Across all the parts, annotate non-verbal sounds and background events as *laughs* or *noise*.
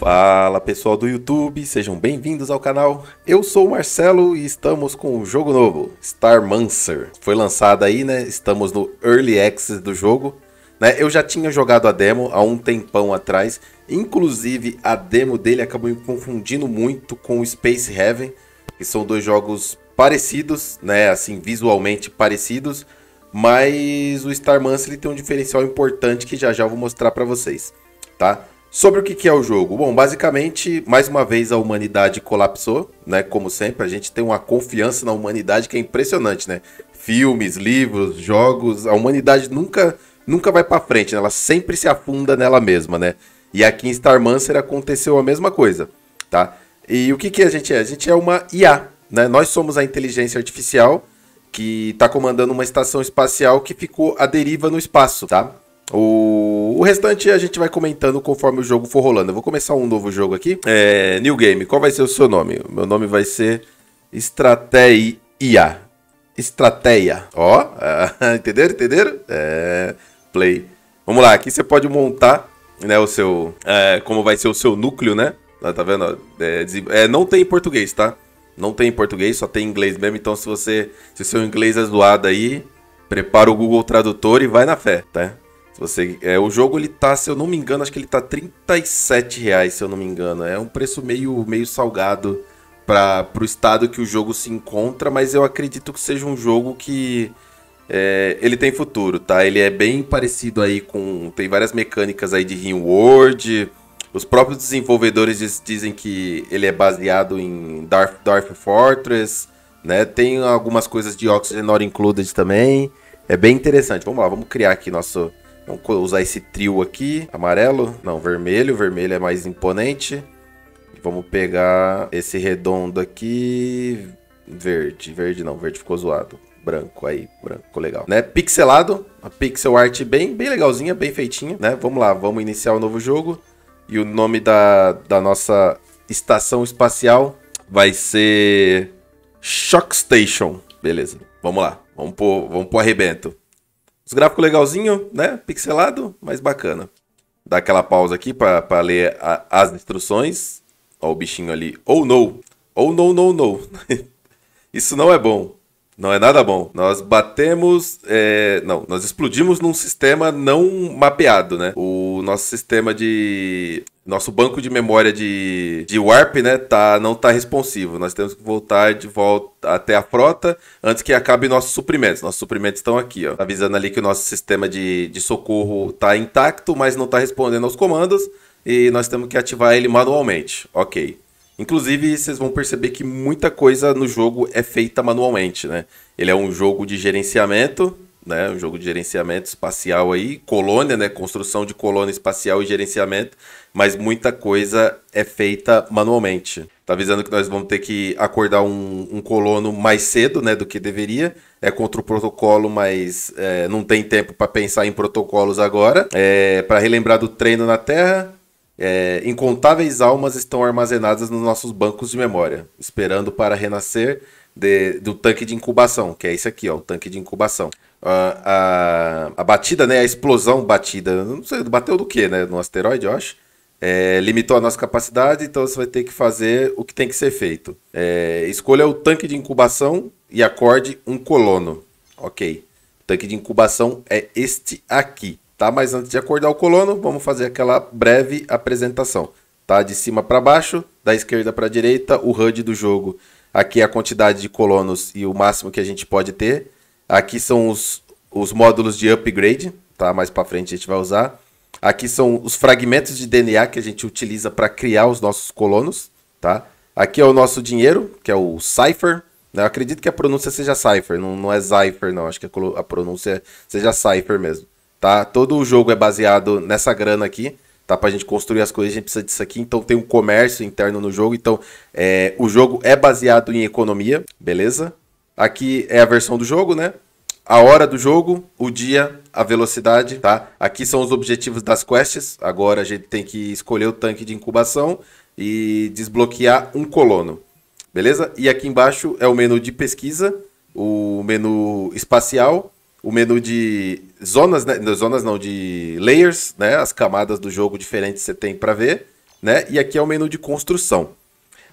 Fala pessoal do YouTube, sejam bem-vindos ao canal. Eu sou o Marcelo e estamos com o um jogo novo, Star Mancer. Foi lançado aí, né? Estamos no Early Access do jogo. Né? Eu já tinha jogado a demo há um tempão atrás. Inclusive, a demo dele acabou me confundindo muito com o Space Heaven, que são dois jogos parecidos, né? Assim, visualmente parecidos. Mas o Star Mancer ele tem um diferencial importante que já já eu vou mostrar para vocês, tá? Sobre o que é o jogo? Bom, basicamente, mais uma vez a humanidade colapsou, né? Como sempre, a gente tem uma confiança na humanidade que é impressionante, né? Filmes, livros, jogos, a humanidade nunca nunca vai para frente, né? ela sempre se afunda nela mesma, né? E aqui em Star Mancer aconteceu a mesma coisa, tá? E o que, que a gente é? A gente é uma IA, né? Nós somos a inteligência artificial que está comandando uma estação espacial que ficou à deriva no espaço, tá? O, o restante a gente vai comentando conforme o jogo for rolando. Eu vou começar um novo jogo aqui. É, New Game, qual vai ser o seu nome? Meu nome vai ser Estratégia. Estratégia. Ó, oh, *laughs* entenderam? Entenderam? É, play. Vamos lá, aqui você pode montar né, o seu. É, como vai ser o seu núcleo, né? Tá vendo? É, é, não tem em português, tá? Não tem em português, só tem em inglês mesmo. Então, se você. Se o seu inglês é zoado aí, prepara o Google Tradutor e vai na fé, tá? Você, é, o jogo ele tá, se eu não me engano, acho que ele tá 37 reais, se eu não me engano. É um preço meio, meio salgado para o estado que o jogo se encontra, mas eu acredito que seja um jogo que é, ele tem futuro, tá? Ele é bem parecido aí com tem várias mecânicas aí de Rimworld. Os próprios desenvolvedores diz, dizem que ele é baseado em Dark Dark Fortress, né? Tem algumas coisas de Oxygen Not Included também. É bem interessante. Vamos lá, vamos criar aqui nosso Vamos usar esse trio aqui. Amarelo? Não, vermelho. Vermelho é mais imponente. Vamos pegar esse redondo aqui. Verde. Verde não, verde ficou zoado. Branco aí, branco, legal. Né? Pixelado, a pixel art bem, bem legalzinha, bem feitinha, né? Vamos lá, vamos iniciar o um novo jogo. E o nome da, da nossa estação espacial vai ser Shock Station. Beleza, vamos lá, vamos pro, vamos pro arrebento. Os gráficos legalzinho, né? Pixelado, mas bacana. Dá aquela pausa aqui para ler a, as instruções. Ó o bichinho ali. Ou oh, não. Ou oh, não, não, não. *laughs* Isso não é bom. Não é nada bom. Nós batemos. É... Não, nós explodimos num sistema não mapeado, né? O nosso sistema de. Nosso banco de memória de, de Warp, né, tá, não tá responsivo. Nós temos que voltar de volta até a frota antes que acabe nossos suprimentos. Nossos suprimentos estão aqui, ó. Avisando ali que o nosso sistema de, de socorro tá intacto, mas não tá respondendo aos comandos. E nós temos que ativar ele manualmente. Ok. Inclusive, vocês vão perceber que muita coisa no jogo é feita manualmente, né? Ele é um jogo de gerenciamento, né? Um jogo de gerenciamento espacial aí, colônia, né? Construção de colônia espacial e gerenciamento, mas muita coisa é feita manualmente. Tá avisando que nós vamos ter que acordar um, um colono mais cedo, né? Do que deveria. É contra o protocolo, mas é, não tem tempo para pensar em protocolos agora. É, para relembrar do treino na Terra, é, incontáveis almas estão armazenadas nos nossos bancos de memória, esperando para renascer de, do tanque de incubação, que é esse aqui, ó, o tanque de incubação. A, ah, a, a batida, né, a explosão batida, não sei, bateu do que, né, no asteroide, eu acho. É, limitou a nossa capacidade, então você vai ter que fazer o que tem que ser feito. É, escolha o tanque de incubação e acorde um colono. Ok. O tanque de incubação é este aqui tá? Mas antes de acordar o colono, vamos fazer aquela breve apresentação, tá? De cima para baixo, da esquerda para a direita, o HUD do jogo. Aqui é a quantidade de colonos e o máximo que a gente pode ter. Aqui são os, os módulos de upgrade, tá? Mais para frente a gente vai usar. Aqui são os fragmentos de DNA que a gente utiliza para criar os nossos colonos, tá? Aqui é o nosso dinheiro, que é o cipher. Né? Eu acredito que a pronúncia seja cipher, não, não é cipher não. Acho que a pronúncia seja cipher mesmo tá? Todo o jogo é baseado nessa grana aqui, tá? Pra gente construir as coisas, a gente precisa disso aqui. Então tem um comércio interno no jogo. Então é, o jogo é baseado em economia, beleza? Aqui é a versão do jogo, né? A hora do jogo, o dia, a velocidade, tá? Aqui são os objetivos das quests. Agora a gente tem que escolher o tanque de incubação e desbloquear um colono. Beleza? E aqui embaixo é o menu de pesquisa, o menu espacial o menu de zonas, né? zonas não, de layers, né? As camadas do jogo diferentes você tem para ver, né? E aqui é o menu de construção.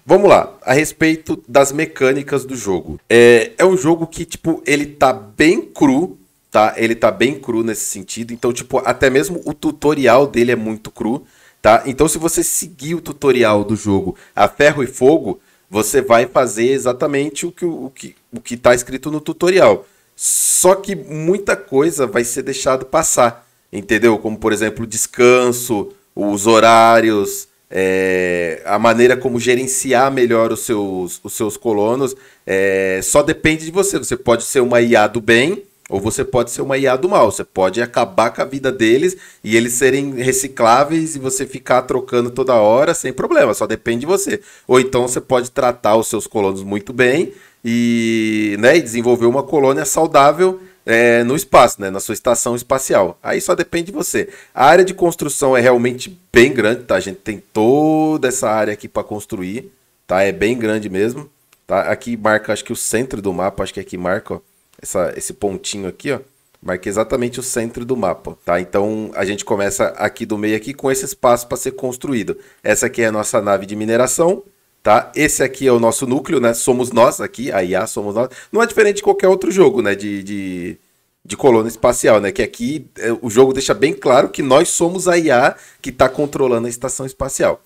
Vamos lá, a respeito das mecânicas do jogo. É, é um jogo que, tipo, ele tá bem cru, tá? Ele tá bem cru nesse sentido, então, tipo, até mesmo o tutorial dele é muito cru, tá? Então, se você seguir o tutorial do jogo a ferro e fogo, você vai fazer exatamente o que, o que, o que tá escrito no tutorial. Só que muita coisa vai ser deixado passar, entendeu? Como, por exemplo, o descanso, os horários, é, a maneira como gerenciar melhor os seus, os seus colonos. É, só depende de você. Você pode ser uma IA do bem ou você pode ser uma IA do mal. Você pode acabar com a vida deles e eles serem recicláveis e você ficar trocando toda hora sem problema. Só depende de você. Ou então você pode tratar os seus colonos muito bem e, né, e desenvolver uma colônia saudável é, no espaço, né, na sua estação espacial. Aí só depende de você. A área de construção é realmente bem grande, tá? A gente tem toda essa área aqui para construir, tá? É bem grande mesmo, tá? Aqui marca, acho que o centro do mapa, acho que é aqui marca, ó, essa, esse pontinho aqui, ó. Marca exatamente o centro do mapa, tá? Então a gente começa aqui do meio aqui com esse espaço para ser construído. Essa aqui é a nossa nave de mineração, tá? Esse aqui é o nosso núcleo, né? Somos nós aqui, a IA somos nós. Não é diferente de qualquer outro jogo, né? De, de, de colônia espacial, né? Que aqui é, o jogo deixa bem claro que nós somos a IA que está controlando a estação espacial,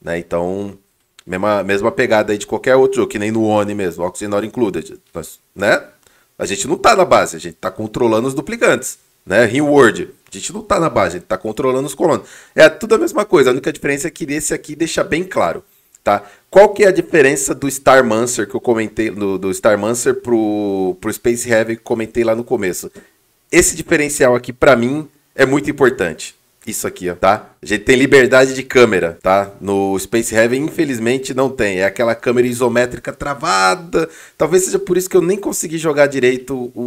né? Então, mesma, mesma pegada aí de qualquer outro jogo, que nem no ONI mesmo, Oxygen Not Included, nós, né? A gente não tá na base, a gente tá controlando os duplicantes, né? Reward, a gente não tá na base, a gente tá controlando os colonos. É tudo a mesma coisa, a única diferença é que esse aqui deixa bem claro tá? Qual que é a diferença do Star Mancer que eu comentei, do, do Star Mancer pro, pro Space Heaven que comentei lá no começo? Esse diferencial aqui, para mim, é muito importante. Isso aqui, ó, tá? A gente tem liberdade de câmera, tá? No Space Heaven, infelizmente, não tem. É aquela câmera isométrica travada. Talvez seja por isso que eu nem consegui jogar direito o,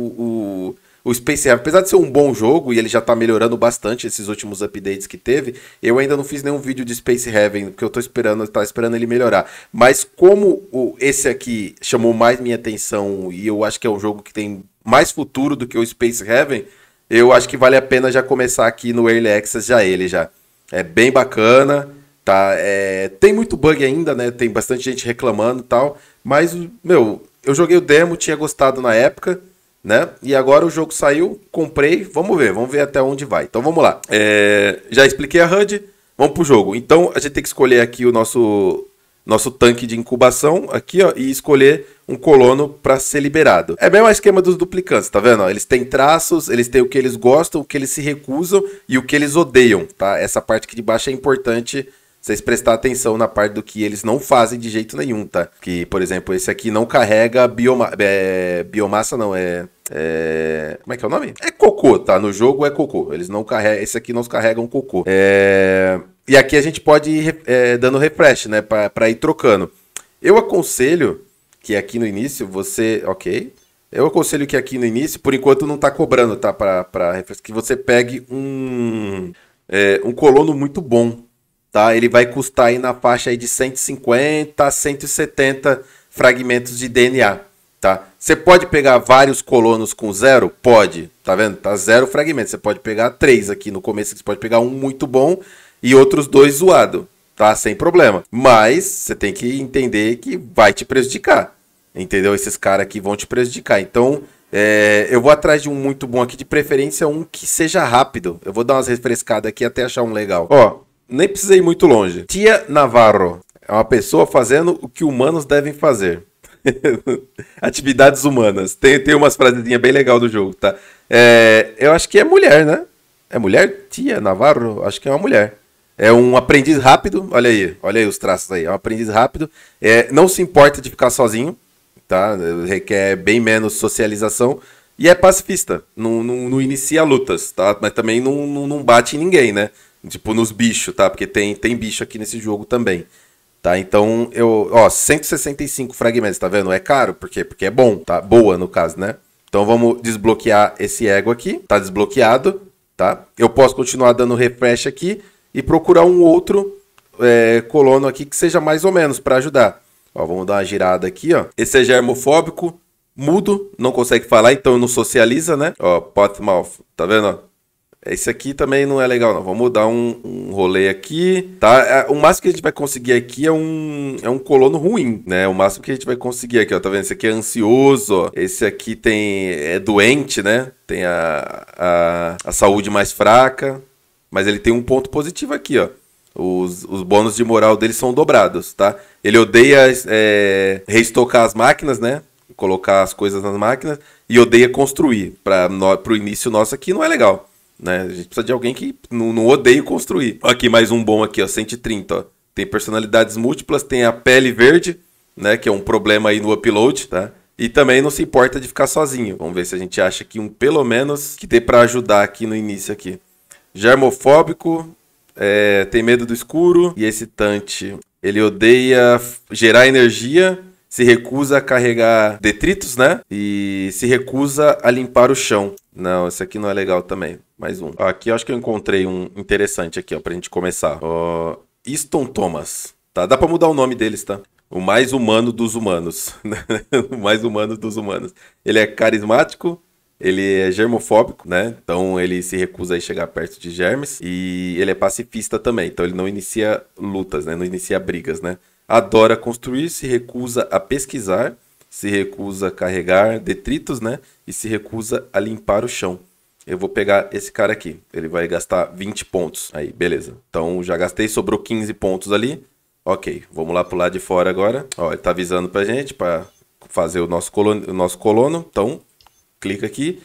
o o Space Harrier, apesar de ser um bom jogo e ele já tá melhorando bastante esses últimos updates que teve, eu ainda não fiz nenhum vídeo de Space Heaven, porque eu tô esperando, eu tá esperando ele melhorar. Mas como o, esse aqui chamou mais minha atenção e eu acho que é um jogo que tem mais futuro do que o Space Heaven, eu acho que vale a pena já começar aqui no Early Access já ele já. É bem bacana, tá? É, tem muito bug ainda, né? Tem bastante gente reclamando e tal, mas meu, eu joguei o demo, tinha gostado na época né? E agora o jogo saiu, comprei, vamos ver, vamos ver até onde vai. Então vamos lá. É, já expliquei a HUD, vamos pro jogo. Então a gente tem que escolher aqui o nosso nosso tanque de incubação aqui, ó, e escolher um colono para ser liberado. É bem o esquema dos duplicantes, tá vendo? Eles têm traços, eles têm o que eles gostam, o que eles se recusam e o que eles odeiam, tá? Essa parte aqui de baixo é importante vocês prestar atenção na parte do que eles não fazem de jeito nenhum, tá? Que, por exemplo, esse aqui não carrega bioma é, biomassa, não, é é... Como é que é o nome? É cocô, tá? No jogo é cocô. Eles não carregam. Esse aqui não carregam cocô. É... E aqui a gente pode ir é, dando refresh, né? Pra, pra ir trocando. Eu aconselho que aqui no início você. Ok. Eu aconselho que aqui no início, por enquanto não tá cobrando, tá? Pra, pra refresh, que você pegue um. É, um colono muito bom, tá? Ele vai custar aí na faixa aí de 150 a 170 fragmentos de DNA tá? Você pode pegar vários colonos com zero? Pode, tá vendo? Tá zero fragmentos. Você pode pegar três aqui no começo, você pode pegar um muito bom e outros dois zoado, tá? Sem problema. Mas você tem que entender que vai te prejudicar, entendeu? Esses caras aqui vão te prejudicar. Então, é, eu vou atrás de um muito bom aqui, de preferência um que seja rápido. Eu vou dar umas refrescadas aqui até achar um legal. Ó, nem precisei ir muito longe. Tia Navarro é uma pessoa fazendo o que humanos devem fazer. *laughs* Atividades humanas. Tem, tem umas frasezinhas bem legal do jogo, tá? É, eu acho que é mulher, né? É mulher? Tia Navarro? Acho que é uma mulher. É um aprendiz rápido, olha aí, olha aí os traços aí. É um aprendiz rápido, é, não se importa de ficar sozinho, tá? Requer bem menos socialização e é pacifista. Não, não, não inicia lutas, tá? Mas também não, não, não bate em ninguém, né? Tipo nos bichos, tá? Porque tem, tem bicho aqui nesse jogo também. Tá? Então, eu, ó, 165 fragmentos, tá vendo? É caro, por quê? Porque é bom, tá? Boa, no caso, né? Então vamos desbloquear esse ego aqui, tá desbloqueado, tá? Eu posso continuar dando refresh aqui e procurar um outro é, colono aqui que seja mais ou menos para ajudar. Ó, vamos dar uma girada aqui, ó. Esse é germofóbico, mudo, não consegue falar, então não socializa, né? Ó, mal tá vendo? Esse aqui também não é legal, não. Vamos dar um, um rolê aqui, tá? É, o máximo que a gente vai conseguir aqui é um, é um colono ruim, né? O máximo que a gente vai conseguir aqui, ó. Tá vendo? Esse aqui é ansioso, ó. Esse aqui tem, é doente, né? Tem a, a, a saúde mais fraca. Mas ele tem um ponto positivo aqui, ó. Os, os bônus de moral dele são dobrados, tá? Ele odeia é, reestocar as máquinas, né? Colocar as coisas nas máquinas. E odeia construir. Para o início nosso aqui não é legal. Né? A gente precisa de alguém que não, não odeie construir. Aqui mais um bom aqui, ó, 130, ó. Tem personalidades múltiplas, tem a pele verde, né, que é um problema aí no upload, tá? E também não se importa de ficar sozinho. Vamos ver se a gente acha aqui um pelo menos que dê para ajudar aqui no início aqui. Germofóbico, é, tem medo do escuro e excitante. Ele odeia gerar energia se recusa a carregar detritos, né? E se recusa a limpar o chão. Não, esse aqui não é legal também. Mais um. Aqui eu acho que eu encontrei um interessante aqui, ó, pra gente começar. Uh, Easton Thomas. Tá, dá pra mudar o nome deles, tá? O mais humano dos humanos. *laughs* o mais humano dos humanos. Ele é carismático, ele é germofóbico, né? Então ele se recusa a chegar perto de germes. E ele é pacifista também. Então ele não inicia lutas, né? Não inicia brigas, né? adora construir, se recusa a pesquisar, se recusa a carregar detritos, né? E se recusa a limpar o chão. Eu vou pegar esse cara aqui. Ele vai gastar 20 pontos. Aí, beleza. Então já gastei, sobrou 15 pontos ali. Ok, vamos lá pro lado de fora agora. Ó, ele tá avisando pra gente para fazer o nosso, colono, o nosso colono. Então, clica aqui.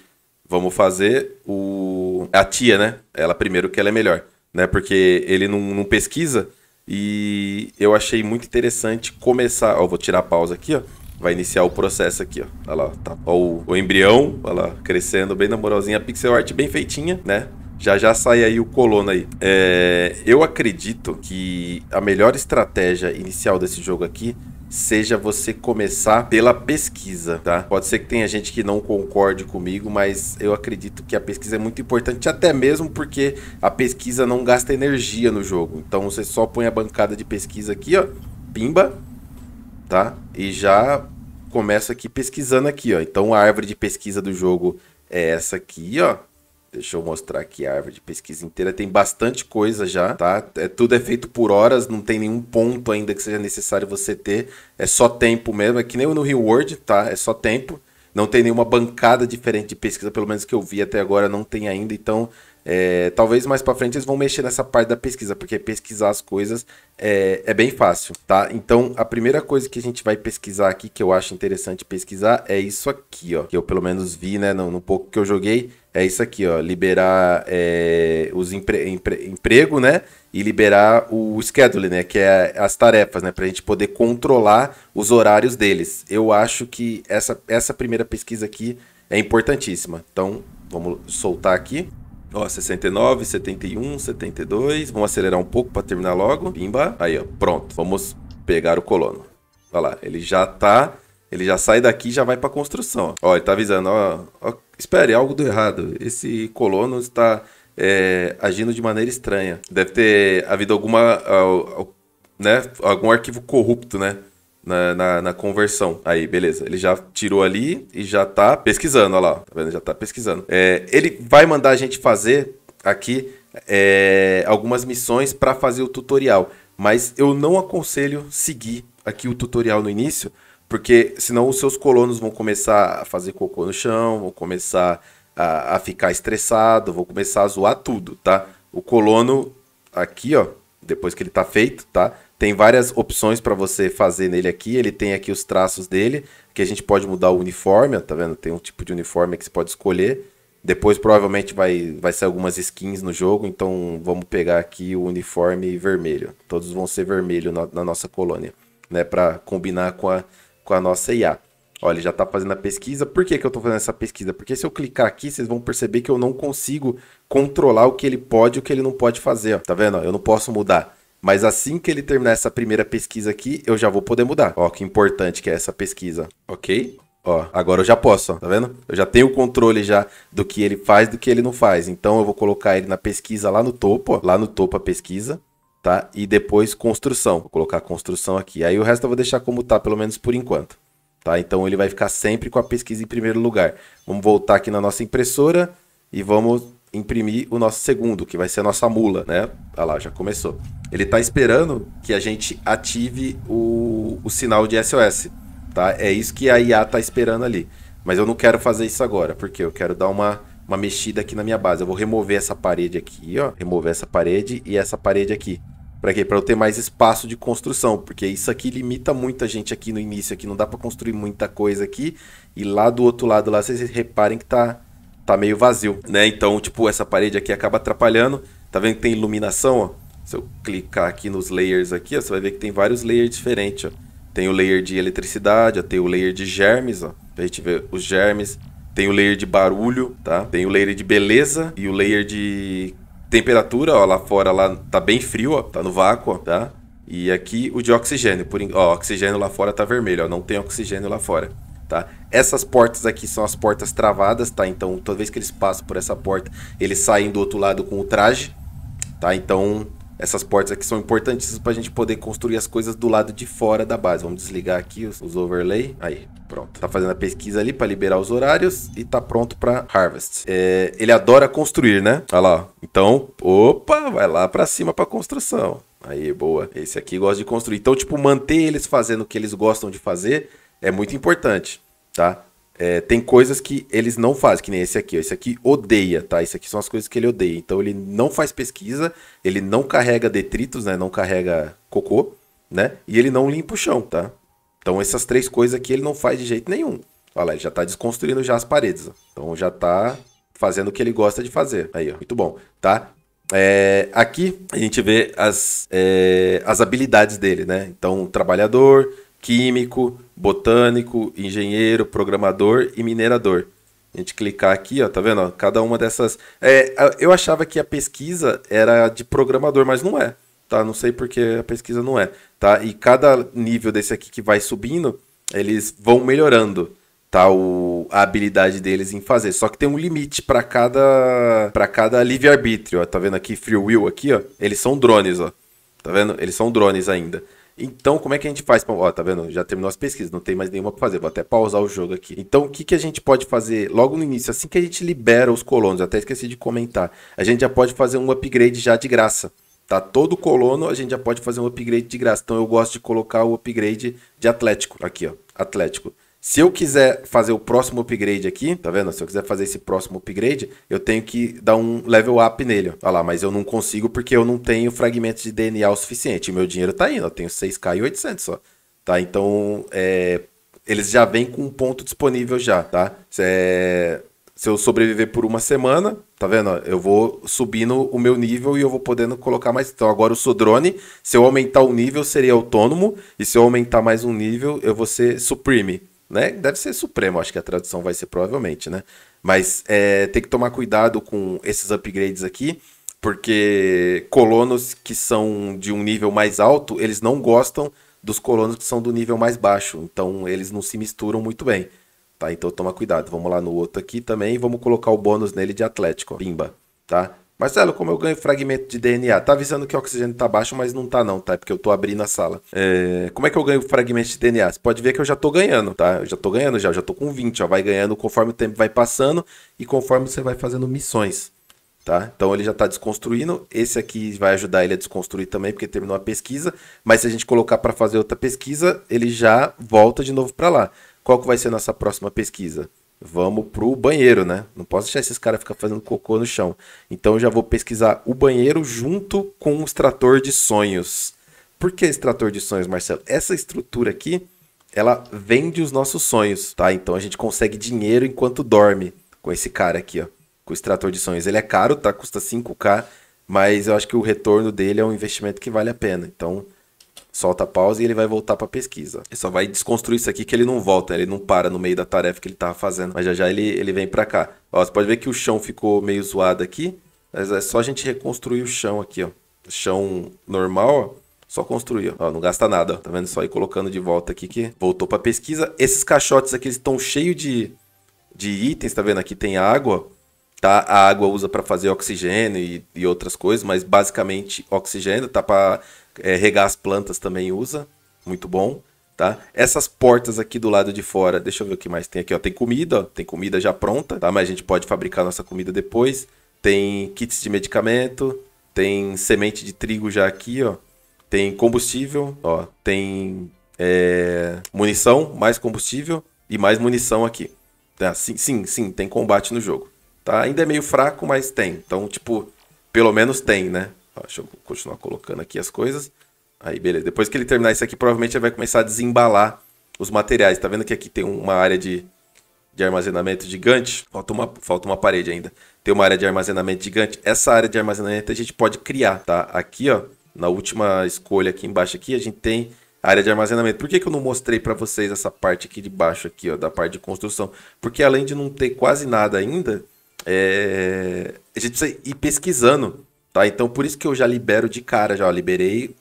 Vamos fazer o... a tia, né? Ela primeiro que ela é melhor, né? Porque ele não, não pesquisa, e eu achei muito interessante começar. Ó, vou tirar a pausa aqui, ó. Vai iniciar o processo aqui, ó. Olha lá, tá. Ó, o, o embrião, olha lá, crescendo bem na moralzinha. pixel art bem feitinha, né? Já já sai aí o colono aí. É, eu acredito que a melhor estratégia inicial desse jogo aqui seja você começar pela pesquisa, tá? Pode ser que tenha gente que não concorde comigo, mas eu acredito que a pesquisa é muito importante, até mesmo porque a pesquisa não gasta energia no jogo. Então você só põe a bancada de pesquisa aqui, ó, pimba, tá? E já começa aqui pesquisando aqui, ó. Então a árvore de pesquisa do jogo é essa aqui, ó. Deixa eu mostrar aqui a árvore de pesquisa inteira. Tem bastante coisa já, tá? É, tudo é feito por horas, não tem nenhum ponto ainda que seja necessário você ter. É só tempo mesmo. É que nem no Reward, tá? É só tempo. Não tem nenhuma bancada diferente de pesquisa, pelo menos que eu vi até agora, não tem ainda. Então, é, talvez mais para frente eles vão mexer nessa parte da pesquisa, porque pesquisar as coisas é, é, bem fácil, tá? Então, a primeira coisa que a gente vai pesquisar aqui, que eu acho interessante pesquisar, é isso aqui, ó. Que eu pelo menos vi, né, no, no pouco que eu joguei, é isso aqui, ó, liberar é, os empre, empre, emprego, né, e liberar o schedule, né, que é as tarefas, né, para a gente poder controlar os horários deles. Eu acho que essa, essa primeira pesquisa aqui é importantíssima. Então, vamos soltar aqui. Ó, 69, 71, 72. Vamos acelerar um pouco para terminar logo. Bimba. Aí, ó, pronto. Vamos pegar o colono. Olha lá, ele já está ele já sai daqui e já vai para construção. Ó, ele tá avisando, ó, ó, espere, algo do errado. Esse colono está é, agindo de maneira estranha. Deve ter havido alguma, ó, ó, né, algum arquivo corrupto, né? Na, na, na, conversão. Aí, beleza. Ele já tirou ali e já tá pesquisando, lá. Tá vendo? Já tá pesquisando. É, ele vai mandar a gente fazer aqui é, algumas missões para fazer o tutorial. Mas eu não aconselho seguir aqui o tutorial no início, porque senão os seus colonos vão começar a fazer cocô no chão, vão começar a, a ficar estressado, vão começar a zoar tudo, tá? O colono aqui, ó, depois que ele tá feito, tá? Tem várias opções para você fazer nele aqui. Ele tem aqui os traços dele, que a gente pode mudar o uniforme, ó, tá vendo? Tem um tipo de uniforme que você pode escolher. Depois provavelmente vai, vai ser algumas skins no jogo, então vamos pegar aqui o uniforme vermelho. Todos vão ser vermelho na, na nossa colônia, né? Para combinar com a com a nossa IA. Olha, já está fazendo a pesquisa. Por que, que eu estou fazendo essa pesquisa? Porque se eu clicar aqui, vocês vão perceber que eu não consigo controlar o que ele pode e o que ele não pode fazer. Ó. Tá vendo? Eu não posso mudar. Mas assim que ele terminar essa primeira pesquisa aqui, eu já vou poder mudar. Ó, que importante que é essa pesquisa. Ok? Ó, agora eu já posso, ó, tá vendo? Eu já tenho o controle já do que ele faz, do que ele não faz. Então eu vou colocar ele na pesquisa lá no topo, ó, lá no topo a pesquisa tá? E depois construção. Vou colocar construção aqui. Aí o resto eu vou deixar como tá, pelo menos por enquanto. Tá? Então ele vai ficar sempre com a pesquisa em primeiro lugar. Vamos voltar aqui na nossa impressora e vamos imprimir o nosso segundo, que vai ser a nossa mula, né? Olha lá, já começou. Ele está esperando que a gente ative o, o sinal de SOS, tá? É isso que a IA está esperando ali. Mas eu não quero fazer isso agora, porque eu quero dar uma uma mexida aqui na minha base. Eu vou remover essa parede aqui, ó. Remover essa parede e essa parede aqui. Para quê? Para eu ter mais espaço de construção, porque isso aqui limita muita gente aqui no início, aqui não dá para construir muita coisa aqui. E lá do outro lado lá vocês reparem que tá tá meio vazio, né? Então, tipo, essa parede aqui acaba atrapalhando. Tá vendo que tem iluminação, ó? Se eu clicar aqui nos layers aqui, ó, você vai ver que tem vários layers diferentes, ó. Tem o layer de eletricidade, ó, tem o layer de germes, ó. A gente ver os germes, tem o layer de barulho, tá? Tem o layer de beleza e o layer de temperatura, ó, lá fora lá tá bem frio, ó, tá no vácuo, ó, tá? E aqui o de oxigênio, por ó, oxigênio lá fora tá vermelho, ó, não tem oxigênio lá fora, tá? Essas portas aqui são as portas travadas, tá? Então, toda vez que eles passam por essa porta, eles saem do outro lado com o traje, tá? Então, essas portas aqui são importantes para a gente poder construir as coisas do lado de fora da base. Vamos desligar aqui os, os overlay. Aí, pronto. Tá fazendo a pesquisa ali para liberar os horários e tá pronto para harvest. É, ele adora construir, né? Olha lá. Então, opa, vai lá para cima para construção. Aí, boa. Esse aqui gosta de construir. Então, tipo, manter eles fazendo o que eles gostam de fazer é muito importante, tá? É, tem coisas que eles não fazem, que nem esse aqui. Esse aqui odeia, tá? esse aqui são as coisas que ele odeia. Então ele não faz pesquisa, ele não carrega detritos, né? Não carrega cocô, né? E ele não limpa o chão, tá? Então essas três coisas aqui ele não faz de jeito nenhum. Olha lá, ele já tá desconstruindo já as paredes. Ó. Então já tá fazendo o que ele gosta de fazer. Aí, ó. Muito bom, tá? É, aqui a gente vê as, é, as habilidades dele, né? Então, trabalhador, químico, botânico, engenheiro, programador e minerador. A gente clicar aqui, ó, tá vendo? cada uma dessas. É, eu achava que a pesquisa era de programador, mas não é. Tá? Não sei porque a pesquisa não é. Tá? E cada nível desse aqui que vai subindo, eles vão melhorando tá o, a habilidade deles em fazer. Só que tem um limite para cada para cada livre arbítrio, Tá vendo aqui free will aqui, ó? Eles são drones, ó. Tá vendo? Eles são drones ainda. Então, como é que a gente faz? Ó, tá vendo? Já terminou as pesquisas, não tem mais nenhuma pra fazer. Vou até pausar o jogo aqui. Então, o que, que a gente pode fazer logo no início? Assim que a gente libera os colonos, até esqueci de comentar, a gente já pode fazer um upgrade já de graça. Tá todo colono, a gente já pode fazer um upgrade de graça. Então, eu gosto de colocar o upgrade de Atlético aqui, ó. Atlético. Se eu quiser fazer o próximo upgrade aqui, tá vendo? Se eu quiser fazer esse próximo upgrade, eu tenho que dar um level up nele. Olha lá, mas eu não consigo porque eu não tenho fragmentos de DNA o suficiente. meu dinheiro tá indo, eu tenho 6k e 800 só. Tá, então é, eles já vêm com um ponto disponível já, tá? É, se eu sobreviver por uma semana, tá vendo? Eu vou subindo o meu nível e eu vou podendo colocar mais. Então agora eu sou drone. Se eu aumentar o nível, seria autônomo. E se eu aumentar mais um nível, eu vou ser supreme né? Deve ser Supremo, acho que a tradução vai ser provavelmente, né? Mas é, tem que tomar cuidado com esses upgrades aqui, porque colonos que são de um nível mais alto, eles não gostam dos colonos que são do nível mais baixo, então eles não se misturam muito bem. Tá, então toma cuidado. Vamos lá no outro aqui também. Vamos colocar o bônus nele de Atlético. Ó. Pimba, tá? Marcelo, como eu ganho fragmento de DNA? Tá avisando que o oxigênio tá baixo, mas não tá não, tá? Porque eu tô abrindo a sala. É... Como é que eu ganho fragmento de DNA? Você pode ver que eu já tô ganhando, tá? Eu já tô ganhando já, eu já tô com 20, ó. Vai ganhando conforme o tempo vai passando e conforme você vai fazendo missões. Tá? Então ele já está desconstruindo. Esse aqui vai ajudar ele a desconstruir também, porque terminou a pesquisa. Mas se a gente colocar para fazer outra pesquisa, ele já volta de novo para lá. Qual que vai ser a nossa próxima pesquisa? vamos pro banheiro, né? Não posso deixar esses caras ficar fazendo cocô no chão. Então eu já vou pesquisar o banheiro junto com o extrator de sonhos. Por que extrator de sonhos, Marcelo? Essa estrutura aqui, ela vende os nossos sonhos, tá? Então a gente consegue dinheiro enquanto dorme com esse cara aqui, ó. Com o extrator de sonhos. Ele é caro, tá? Custa 5k, mas eu acho que o retorno dele é um investimento que vale a pena. Então, solta a pausa e ele vai voltar para pesquisa. Ele só vai desconstruir isso aqui que ele não volta, ele não para no meio da tarefa que ele tava fazendo, mas já já ele, ele vem para cá. Ó, você pode ver que o chão ficou meio zoado aqui, mas é só a gente reconstruir o chão aqui, ó. Chão normal, ó. Só construir, ó. Não gasta nada, ó. Tá vendo? Só ir colocando de volta aqui que voltou pra pesquisa. Esses caixotes aqui estão cheios de, de itens, tá vendo? Aqui tem água, tá? A água usa para fazer oxigênio e, e, outras coisas, mas basicamente oxigênio tá para é, regar as plantas também usa, muito bom. Tá? Essas portas aqui do lado de fora, deixa eu ver o que mais tem aqui, ó. Tem comida, ó. tem comida já pronta, tá? Mas a gente pode fabricar nossa comida depois. Tem kits de medicamento, tem semente de trigo já aqui, ó. Tem combustível, ó. Tem é, munição, mais combustível e mais munição aqui. Tá? Sim, sim, sim, tem combate no jogo, tá? Ainda é meio fraco, mas tem. Então, tipo, pelo menos tem, né? Deixa eu continuar colocando aqui as coisas. Aí, beleza. Depois que ele terminar isso aqui, provavelmente ele vai começar a desembalar os materiais. Tá vendo que aqui tem uma área de, de armazenamento gigante? Falta uma, falta uma parede ainda. Tem uma área de armazenamento gigante. Essa área de armazenamento a gente pode criar, tá? Aqui, ó, na última escolha aqui embaixo aqui, a gente tem a área de armazenamento. Por que, que eu não mostrei para vocês essa parte aqui de baixo aqui, ó, da parte de construção? Porque além de não ter quase nada ainda, é... a gente precisa ir pesquisando Tá? Então por isso que eu já libero de cara, já ó, liberei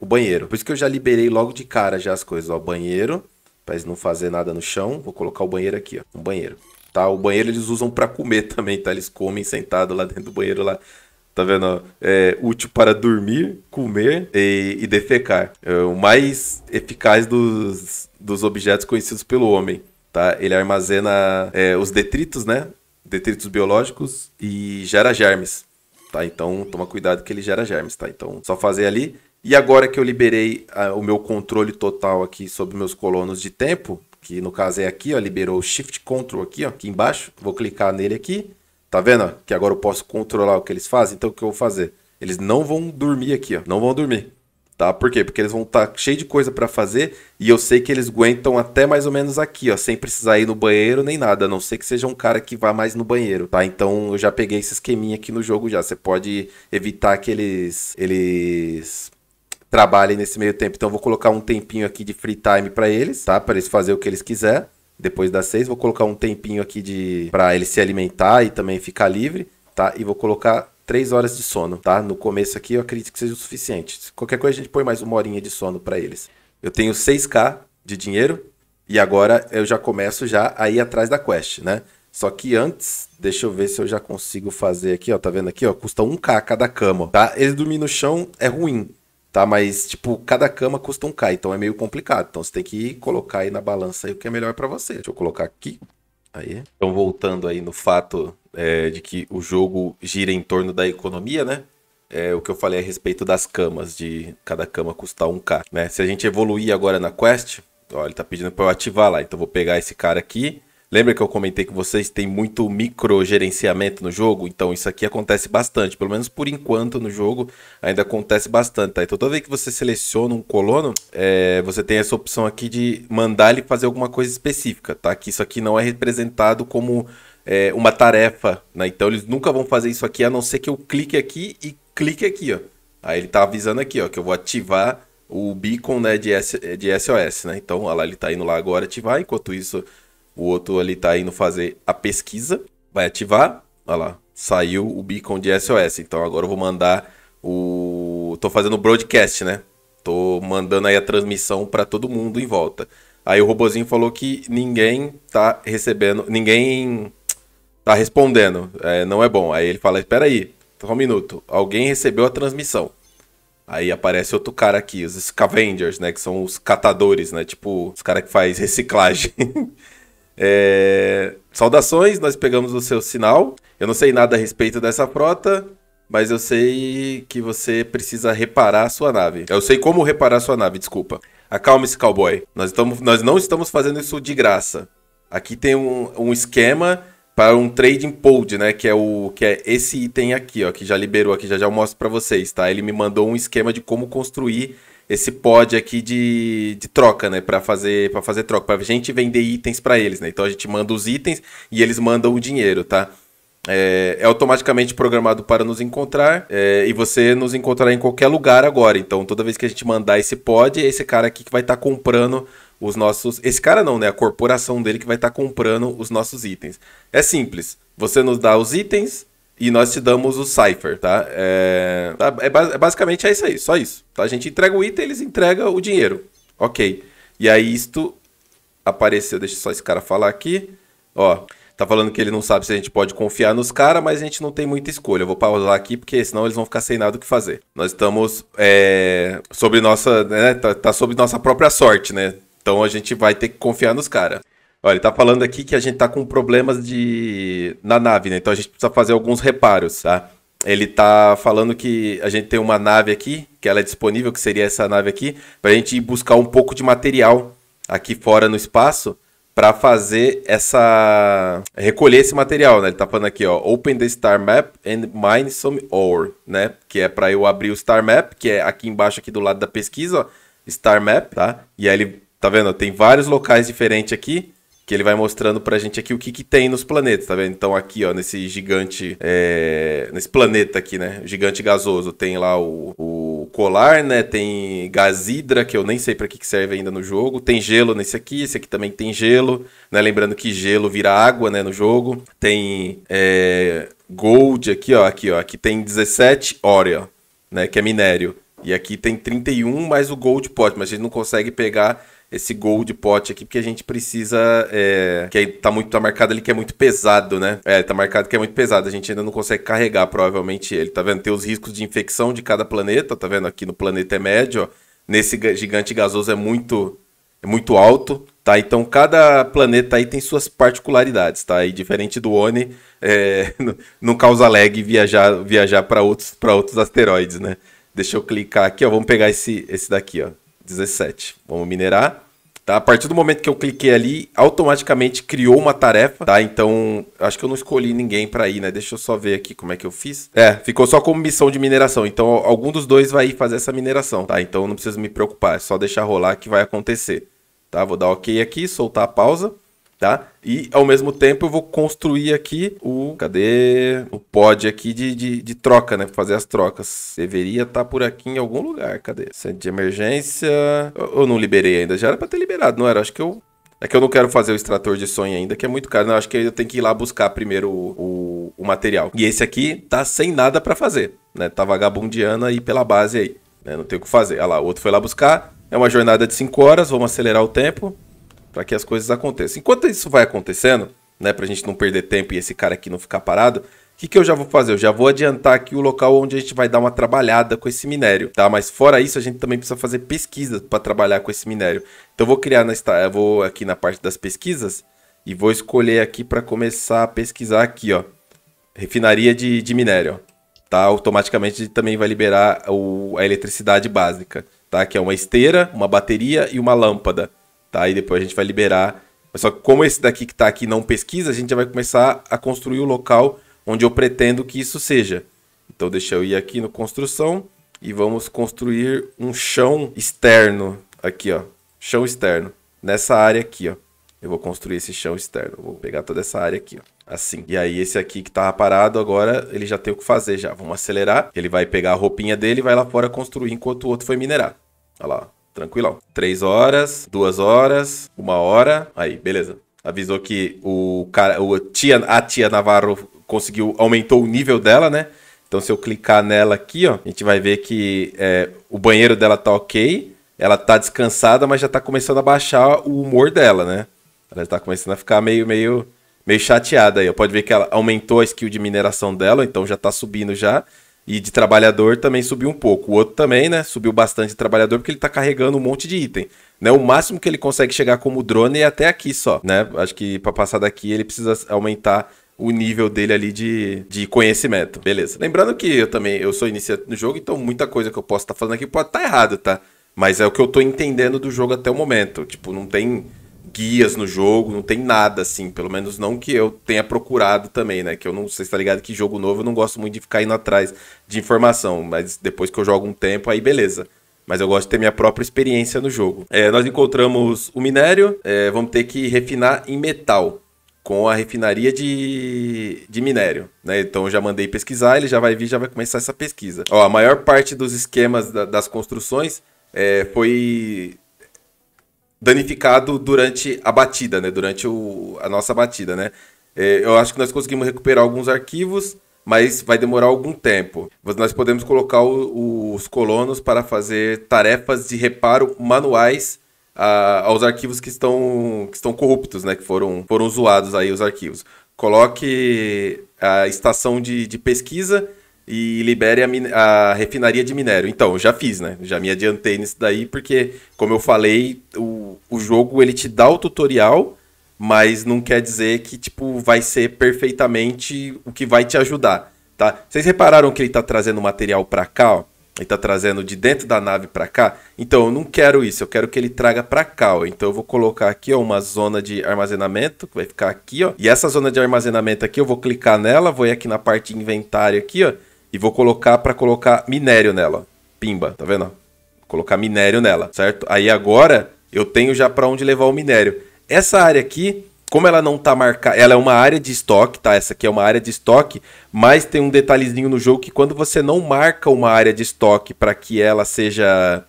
o banheiro. Por isso que eu já liberei logo de cara já as coisas, ó, banheiro, para não fazer nada no chão. Vou colocar o banheiro aqui, ó, um banheiro. Tá? O banheiro eles usam para comer também, tá? Eles comem sentado lá dentro do banheiro lá. Tá vendo? É útil para dormir, comer e, e defecar. É o mais eficaz dos, dos objetos conhecidos pelo homem. Tá? Ele armazena é, os detritos, né? Detritos biológicos e gera germes tá? Então toma cuidado que ele gera germes, tá? Então só fazer ali. E agora que eu liberei ah, o meu controle total aqui sobre meus colonos de tempo, que no caso é aqui, ó, liberou o Shift Control aqui, ó, aqui embaixo. Vou clicar nele aqui. Tá vendo? Ó, que agora eu posso controlar o que eles fazem. Então o que eu vou fazer? Eles não vão dormir aqui, ó. Não vão dormir tá? Por quê? Porque eles vão estar tá cheio de coisa para fazer e eu sei que eles aguentam até mais ou menos aqui, ó, sem precisar ir no banheiro nem nada, a não ser que seja um cara que vá mais no banheiro, tá? Então eu já peguei esse esqueminha aqui no jogo já. Você pode evitar que eles eles trabalhem nesse meio tempo. Então eu vou colocar um tempinho aqui de free time para eles, tá? Para eles fazer o que eles quiser. Depois das seis, vou colocar um tempinho aqui de para eles se alimentar e também ficar livre, tá? E vou colocar três horas de sono, tá? No começo aqui eu acredito que seja o suficiente. Qualquer coisa a gente põe mais uma horinha de sono para eles. Eu tenho 6k de dinheiro e agora eu já começo já a ir atrás da quest, né? Só que antes, deixa eu ver se eu já consigo fazer aqui, ó. Tá vendo aqui, ó? Custa 1k cada cama, tá? Eles dormir no chão é ruim, tá? Mas, tipo, cada cama custa 1k, então é meio complicado. Então você tem que colocar aí na balança aí o que é melhor para você. Deixa eu colocar aqui. Aí. Então, voltando aí no fato é, de que o jogo gira em torno da economia, né? É, o que eu falei a respeito das camas, de cada cama custar 1k, né? Se a gente evoluir agora na quest, ó, ele tá pedindo para eu ativar lá, então vou pegar esse cara aqui. Lembra que eu comentei que vocês têm muito micro gerenciamento no jogo? Então isso aqui acontece bastante, pelo menos por enquanto no jogo ainda acontece bastante, tá? Então toda vez que você seleciona um colono, é, você tem essa opção aqui de mandar ele fazer alguma coisa específica, tá? Que isso aqui não é representado como é, uma tarefa, né? Então eles nunca vão fazer isso aqui, a não ser que eu clique aqui e clique aqui, ó. Aí ele tá avisando aqui, ó, que eu vou ativar o beacon né, de, S, de SOS, né? Então, olha lá, ele tá indo lá agora ativar, enquanto isso o outro ali tá indo fazer a pesquisa, vai ativar, olha lá, saiu o beacon de SOS. Então agora eu vou mandar o... tô fazendo broadcast, né? Tô mandando aí a transmissão para todo mundo em volta. Aí o robozinho falou que ninguém tá recebendo, ninguém tá respondendo, é, não é bom. Aí ele fala, espera aí, só um minuto, alguém recebeu a transmissão. Aí aparece outro cara aqui, os scavengers, né, que são os catadores, né, tipo os caras que faz reciclagem. *laughs* é... Saudações, nós pegamos o seu sinal. Eu não sei nada a respeito dessa frota, mas eu sei que você precisa reparar a sua nave. Eu sei como reparar a sua nave, desculpa. Acalme-se, cowboy. Nós, estamos, nós não estamos fazendo isso de graça. Aqui tem um, um esquema para um trading pod, né, que é o que é esse item aqui, ó, que já liberou aqui, já já eu mostro para vocês, tá? Ele me mandou um esquema de como construir esse pod aqui de, de troca, né, para fazer para fazer troca, para a gente vender itens para eles, né? Então a gente manda os itens e eles mandam o dinheiro, tá? É, é automaticamente programado para nos encontrar é, e você nos encontrará em qualquer lugar agora. Então toda vez que a gente mandar esse pod, é esse cara aqui que vai estar tá comprando os nossos. Esse cara não, né? A corporação dele que vai estar tá comprando os nossos itens. É simples. Você nos dá os itens e nós te damos o cipher, tá? É, é, é basicamente é isso aí, só isso. Tá? A gente entrega o item, eles entregam o dinheiro. Ok. E aí isto apareceu. Deixa só esse cara falar aqui. Ó. Tá falando que ele não sabe se a gente pode confiar nos caras, mas a gente não tem muita escolha. Eu vou pausar aqui porque senão eles vão ficar sem nada o que fazer. Nós estamos é, sobre nossa. Né, tá, tá sobre nossa própria sorte, né? Então a gente vai ter que confiar nos caras. Olha, ele tá falando aqui que a gente tá com problemas de na nave, né? Então a gente precisa fazer alguns reparos, tá? Ele tá falando que a gente tem uma nave aqui, que ela é disponível, que seria essa nave aqui, pra gente ir buscar um pouco de material aqui fora no espaço para fazer essa recolher esse material, né? Ele tá falando aqui, ó, open the star map and mine some ore, né? Que é para eu abrir o star map, que é aqui embaixo aqui do lado da pesquisa, ó, star map, tá? E aí ele Tá vendo? Tem vários locais diferentes aqui que ele vai mostrando pra gente aqui o que, que tem nos planetas, tá vendo? Então aqui, ó, nesse gigante, é... nesse planeta aqui, né? gigante gasoso, tem lá o, o colar, né? Tem gasidra, que eu nem sei para que, que serve ainda no jogo. Tem gelo nesse aqui, esse aqui também tem gelo, né? Lembrando que gelo vira água, né, no jogo. Tem é... gold aqui, ó, aqui, ó. Aqui tem 17 órea, né, que é minério. E aqui tem 31 mais o gold pot, mas a gente não consegue pegar esse gol de pote aqui, porque a gente precisa. É, que aí tá muito tá marcado ali que é muito pesado, né? É, tá marcado que é muito pesado. A gente ainda não consegue carregar, provavelmente, ele. Tá vendo? Tem os riscos de infecção de cada planeta, tá vendo? Aqui no planeta é médio, ó. Nesse gigante gasoso é muito, é muito alto, tá? Então cada planeta aí tem suas particularidades, tá? E diferente do Oni, é, *laughs* não causa lag viajar, viajar para outros, outros asteroides, né? Deixa eu clicar aqui, ó. Vamos pegar esse, esse daqui, ó. 17. Vamos minerar. Tá? A partir do momento que eu cliquei ali, automaticamente criou uma tarefa, tá? Então, acho que eu não escolhi ninguém para ir, né? Deixa eu só ver aqui como é que eu fiz. É, ficou só como missão de mineração. Então, algum dos dois vai ir fazer essa mineração, tá? Então, não preciso me preocupar, é só deixar rolar que vai acontecer, tá? Vou dar OK aqui, soltar a pausa tá? E ao mesmo tempo eu vou construir aqui o. Cadê? O pod aqui de, de, de troca, né? Pra fazer as trocas. Deveria estar tá por aqui em algum lugar. Cadê? Centro de emergência. Eu, eu, não liberei ainda. Já era pra ter liberado, não era? Acho que eu. É que eu não quero fazer o extrator de sonho ainda, que é muito caro. Não, né? acho que eu tenho que ir lá buscar primeiro o, o, o material. E esse aqui tá sem nada para fazer, né? Tá vagabundiana aí pela base aí. Né? Não tem o que fazer. Olha lá, o outro foi lá buscar. É uma jornada de 5 horas, vamos acelerar o tempo para que as coisas aconteçam. Enquanto isso vai acontecendo, né, para a gente não perder tempo e esse cara aqui não ficar parado, o que, que eu já vou fazer? Eu já vou adiantar aqui o local onde a gente vai dar uma trabalhada com esse minério, tá? Mas fora isso, a gente também precisa fazer pesquisa para trabalhar com esse minério. Então eu vou criar, na, eu vou aqui na parte das pesquisas e vou escolher aqui para começar a pesquisar aqui, ó. Refinaria de, de minério, tá? Automaticamente também vai liberar o, a eletricidade básica, tá? Que é uma esteira, uma bateria e uma lâmpada tá? E depois a gente vai liberar. Mas só que como esse daqui que está aqui não pesquisa, a gente já vai começar a construir o local onde eu pretendo que isso seja. Então deixa eu ir aqui no construção e vamos construir um chão externo aqui, ó. Chão externo nessa área aqui, ó. Eu vou construir esse chão externo. Vou pegar toda essa área aqui, ó. Assim. E aí esse aqui que tava parado agora, ele já tem o que fazer já. Vamos acelerar. Ele vai pegar a roupinha dele e vai lá fora construir enquanto o outro foi minerar. Olha lá, ó tranquilão. Três horas, duas horas, uma hora, aí, beleza. Avisou que o cara, o tia, a tia Navarro conseguiu, aumentou o nível dela, né? Então, se eu clicar nela aqui, ó, a gente vai ver que é, o banheiro dela tá ok, ela tá descansada, mas já tá começando a baixar o humor dela, né? Ela tá começando a ficar meio, meio, meio chateada aí. Pode ver que ela aumentou a skill de mineração dela, então já tá subindo já. E de trabalhador também subiu um pouco. O outro também, né? Subiu bastante de trabalhador porque ele tá carregando um monte de item. Né? O máximo que ele consegue chegar como drone é até aqui só, né? Acho que para passar daqui ele precisa aumentar o nível dele ali de, de conhecimento. Beleza. Lembrando que eu também eu sou iniciante no jogo, então muita coisa que eu posso estar tá falando aqui pode estar tá errado, tá? Mas é o que eu tô entendendo do jogo até o momento. Tipo, não tem guias no jogo, não tem nada assim, pelo menos não que eu tenha procurado também, né? Que eu não sei se tá ligado que jogo novo eu não gosto muito de ficar indo atrás de informação, mas depois que eu jogo um tempo, aí beleza. Mas eu gosto de ter minha própria experiência no jogo. É, nós encontramos o minério, é, vamos ter que refinar em metal com a refinaria de, de minério. Né? Então eu já mandei pesquisar, ele já vai vir, já vai começar essa pesquisa. Ó, a maior parte dos esquemas da, das construções é, foi danificado durante a batida, né? Durante o, a nossa batida, né? É, eu acho que nós conseguimos recuperar alguns arquivos, mas vai demorar algum tempo. Nós podemos colocar o, os colonos para fazer tarefas de reparo manuais a, aos arquivos que estão, que estão corruptos, né? Que foram, foram zoados aí os arquivos. Coloque a estação de, de pesquisa e libere a, a, refinaria de minério. Então, já fiz, né? Já me adiantei nisso daí, porque, como eu falei, o, o jogo ele te dá o tutorial, mas não quer dizer que, tipo, vai ser perfeitamente o que vai te ajudar, tá? Vocês repararam que ele tá trazendo material para cá, ó? Ele tá trazendo de dentro da nave para cá? Então, eu não quero isso, eu quero que ele traga para cá, ó. Então, eu vou colocar aqui, ó, uma zona de armazenamento, que vai ficar aqui, ó. E essa zona de armazenamento aqui, eu vou clicar nela, vou ir aqui na parte de inventário aqui, ó e vou colocar para colocar minério nela. Pimba, tá vendo? Vou colocar minério nela, certo? Aí agora eu tenho já para onde levar o minério. Essa área aqui, como ela não tá marcada, ela é uma área de estoque, tá? Essa aqui é uma área de estoque, mas tem um detalhezinho no jogo que quando você não marca uma área de estoque para que ela seja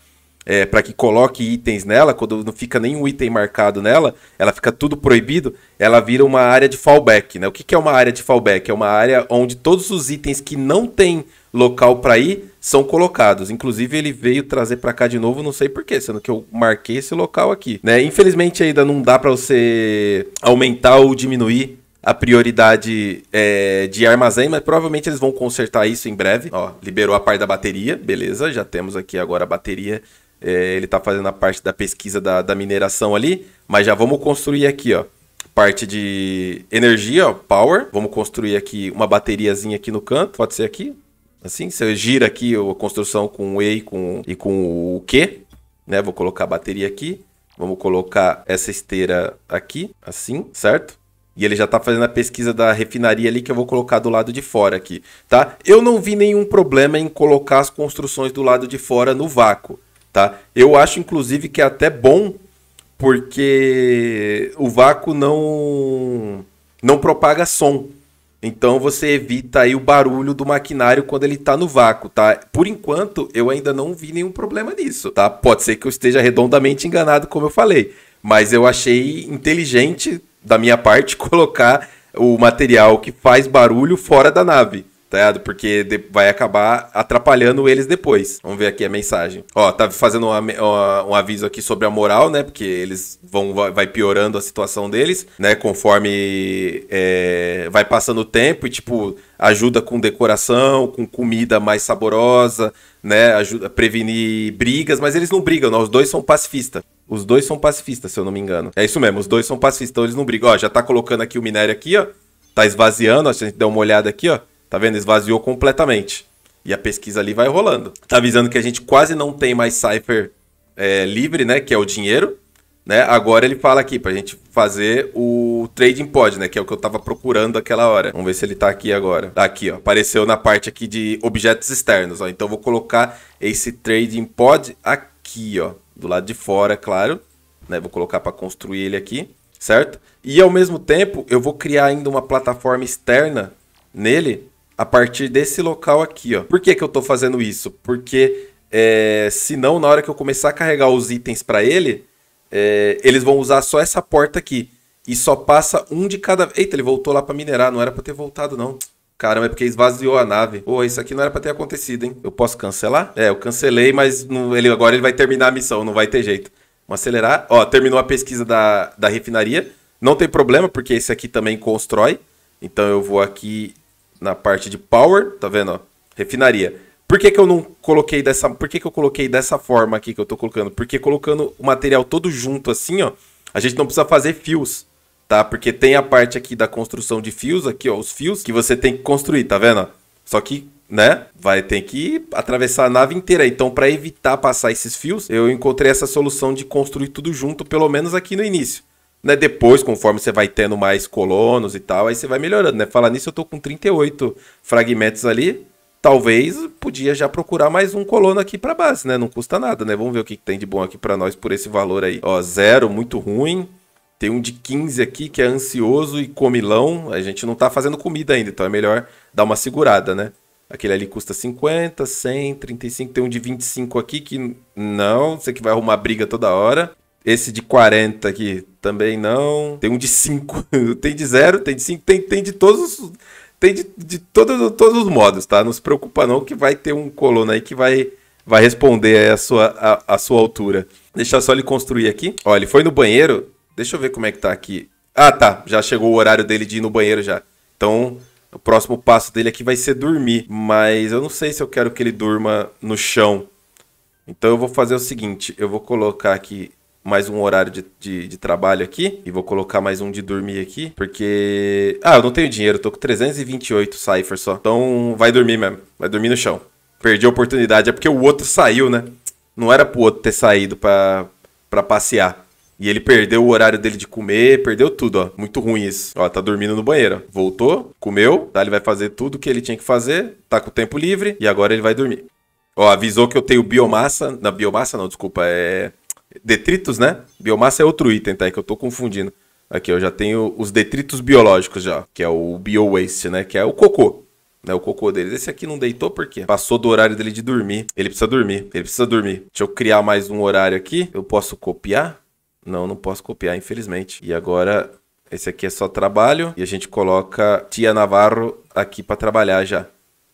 é, para que coloque itens nela, quando não fica nenhum item marcado nela, ela fica tudo proibido, ela vira uma área de fallback. Né? O que, que é uma área de fallback? É uma área onde todos os itens que não tem local para ir são colocados. Inclusive ele veio trazer para cá de novo, não sei porquê, sendo que eu marquei esse local aqui. Né? Infelizmente ainda não dá para você aumentar ou diminuir a prioridade é, de armazém, mas provavelmente eles vão consertar isso em breve. Ó, liberou a parte da bateria, beleza, já temos aqui agora a bateria é, ele está fazendo a parte da pesquisa da, da mineração ali, mas já vamos construir aqui, ó parte de energia, ó, power. Vamos construir aqui uma bateriazinha aqui no canto, pode ser aqui. Assim, você gira aqui a construção com o E e com, e com o Q, né? Vou colocar a bateria aqui. Vamos colocar essa esteira aqui, assim, certo? E ele já está fazendo a pesquisa da refinaria ali que eu vou colocar do lado de fora aqui, tá? Eu não vi nenhum problema em colocar as construções do lado de fora no vácuo tá? Eu acho, inclusive, que é até bom porque o vácuo não não propaga som. Então você evita aí o barulho do maquinário quando ele está no vácuo, tá? Por enquanto, eu ainda não vi nenhum problema nisso, tá? Pode ser que eu esteja redondamente enganado, como eu falei, mas eu achei inteligente da minha parte *laughs* colocar o material que faz barulho fora da nave tá ligado? Porque vai acabar atrapalhando eles depois. Vamos ver aqui a mensagem. Ó, tá fazendo uma, uma, um aviso aqui sobre a moral, né? Porque eles vão, vai piorando a situação deles, né? Conforme é, vai passando o tempo e, tipo, ajuda com decoração, com comida mais saborosa, né? Ajuda a prevenir brigas, mas eles não brigam, não. Os dois são pacifistas. Os dois são pacifistas, se eu não me engano. É isso mesmo, os dois são pacifistas, então eles não brigam. Ó, já tá colocando aqui o minério aqui, ó. Tá esvaziando, ó, se a gente der uma olhada aqui, ó. Tá vendo? Esvaziou completamente. E a pesquisa ali vai rolando. Tá avisando que a gente quase não tem mais cipher é, livre, né? Que é o dinheiro. Né? Agora ele fala aqui pra gente fazer o trading pod, né? Que é o que eu tava procurando aquela hora. Vamos ver se ele tá aqui agora. Tá aqui, ó. Apareceu na parte aqui de objetos externos, ó. Então vou colocar esse trading pod aqui, ó. Do lado de fora, claro. Né? Vou colocar para construir ele aqui, certo? E ao mesmo tempo eu vou criar ainda uma plataforma externa nele a partir desse local aqui, ó. Por que, que eu estou fazendo isso? Porque é, não na hora que eu começar a carregar os itens para ele, é, eles vão usar só essa porta aqui. E só passa um de cada... Eita, ele voltou lá para minerar. Não era para ter voltado, não. Caramba, é porque esvaziou a nave. Pô, isso aqui não era pra ter acontecido, hein? Eu posso cancelar? É, eu cancelei, mas não, ele, agora ele vai terminar a missão, não vai ter jeito. Vamos acelerar. Ó, terminou a pesquisa da, da refinaria. Não tem problema, porque esse aqui também constrói. Então eu vou aqui na parte de power, tá vendo? Refinaria. Por que, que eu não coloquei dessa. Por que, que eu coloquei dessa forma aqui que eu tô colocando? Porque colocando o material todo junto assim, ó, a gente não precisa fazer fios. Tá? Porque tem a parte aqui da construção de fios, aqui, ó, os fios que você tem que construir, tá vendo? Só que né? Vai ter que atravessar a nave inteira. Então, para evitar passar esses fios, eu encontrei essa solução de construir tudo junto, pelo menos aqui no início. Né, depois, conforme você vai tendo mais colonos e tal, aí você vai melhorando, né? Falar nisso, eu tô com 38 fragmentos ali. Talvez podia já procurar mais um colono aqui para base, né? Não custa nada, né? Vamos ver o que, tem de bom aqui para nós por esse valor aí. Ó, zero, muito ruim. Tem um de 15 aqui que é ansioso e comilão. A gente não tá fazendo comida ainda, então é melhor dar uma segurada, né? Aquele ali custa 50, 100, 35. Tem um de 25 aqui que não, você que vai arrumar briga toda hora. Esse de 40 aqui também não. Tem um de 5. *laughs* tem de 0, tem de 5, tem, tem de todos os. Tem de, de todos, todos os modos, tá? Não se preocupa não que vai ter um colono aí que vai, vai responder a sua, a, a sua altura. Deixa só ele construir aqui. Ó, ele foi no banheiro. Deixa eu ver como é que tá aqui. Ah, tá. Já chegou o horário dele de ir no banheiro já. Então, o próximo passo dele aqui vai ser dormir, mas eu não sei se eu quero que ele durma no chão. Então eu vou fazer o seguinte, eu vou colocar aqui mais um horário de, de, de, trabalho aqui e vou colocar mais um de dormir aqui, porque. Ah, eu não tenho dinheiro, tô com 328 cipher só. Então vai dormir mesmo, vai dormir no chão. Perdi a oportunidade, é porque o outro saiu, né? Não era pro outro ter saído pra, pra passear. E ele perdeu o horário dele de comer, perdeu tudo, ó. Muito ruim isso. Ó, tá dormindo no banheiro. Voltou, comeu, tá? Ele vai fazer tudo que ele tinha que fazer, tá com o tempo livre e agora ele vai dormir. Ó, avisou que eu tenho biomassa. Na biomassa não, desculpa, é Detritos, né? Biomassa é outro item, tá? É que eu tô confundindo. Aqui, eu já tenho os detritos biológicos já, que é o bio waste, né? Que é o cocô. Né, o cocô deles. Esse aqui não deitou porque passou do horário dele de dormir. Ele precisa dormir. Ele precisa dormir. Deixa eu criar mais um horário aqui. Eu posso copiar? Não, não posso copiar, infelizmente. E agora esse aqui é só trabalho e a gente coloca Tia Navarro aqui para trabalhar já.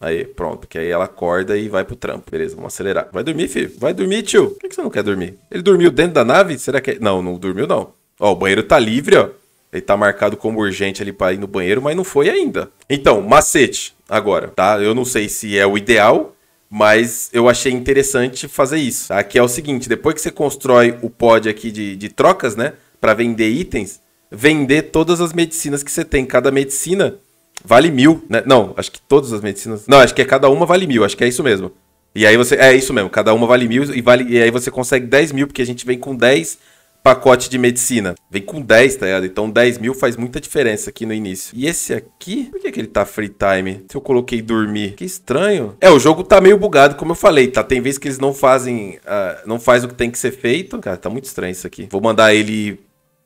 Aí, pronto, que aí ela acorda e vai pro trampo. Beleza, vamos acelerar. Vai dormir, filho. Vai dormir, tio. Por que, que você não quer dormir? Ele dormiu dentro da nave? Será que. É... Não, não dormiu, não. Ó, o banheiro tá livre, ó. Ele tá marcado como urgente ali pra ir no banheiro, mas não foi ainda. Então, macete agora, tá? Eu não sei se é o ideal, mas eu achei interessante fazer isso. Aqui tá? é o seguinte: depois que você constrói o pod aqui de, de trocas, né? para vender itens, vender todas as medicinas que você tem. Cada medicina vale mil, né? Não, acho que todas as medicinas. Não, acho que é cada uma vale mil, acho que é isso mesmo. E aí você. É isso mesmo, cada uma vale mil e, vale, e aí você consegue 10 mil, porque a gente vem com 10 pacote de medicina. Vem com 10, tá ligado? Então 10 mil faz muita diferença aqui no início. E esse aqui, por que, que ele tá free time? Se eu coloquei dormir, que estranho. É, o jogo tá meio bugado, como eu falei, tá? Tem vezes que eles não fazem, uh, não faz o que tem que ser feito. Cara, tá muito estranho isso aqui. Vou mandar ele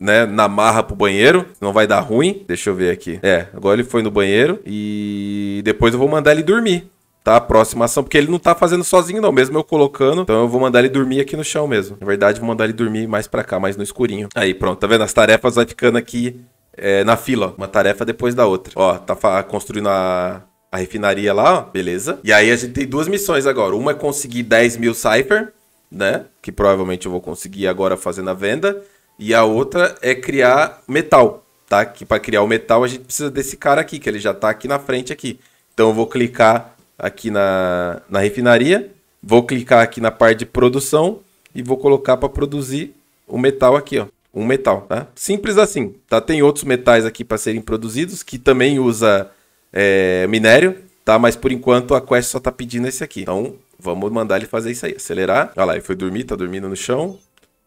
né, na marra pro banheiro, não vai dar ruim. Deixa eu ver aqui. É, agora ele foi no banheiro e depois eu vou mandar ele dormir. Tá, próxima ação, porque ele não tá fazendo sozinho, não. Mesmo eu colocando. Então eu vou mandar ele dormir aqui no chão mesmo. Na verdade, vou mandar ele dormir mais pra cá, mais no escurinho. Aí, pronto, tá vendo? As tarefas vai ficando aqui é, na fila. Uma tarefa depois da outra. Ó, tá construindo a, a refinaria lá, ó. Beleza. E aí a gente tem duas missões agora. Uma é conseguir 10 mil Cypher, né? Que provavelmente eu vou conseguir agora fazendo a venda. E a outra é criar metal, tá? Que para criar o metal a gente precisa desse cara aqui, que ele já está aqui na frente aqui. Então eu vou clicar aqui na, na refinaria, vou clicar aqui na parte de produção e vou colocar para produzir o metal aqui, ó. Um metal, tá? Simples assim, tá? Tem outros metais aqui para serem produzidos que também usa é, minério, tá? Mas por enquanto a quest só tá pedindo esse aqui. Então vamos mandar ele fazer isso aí. Acelerar. Olha lá, ele foi dormir, tá dormindo no chão.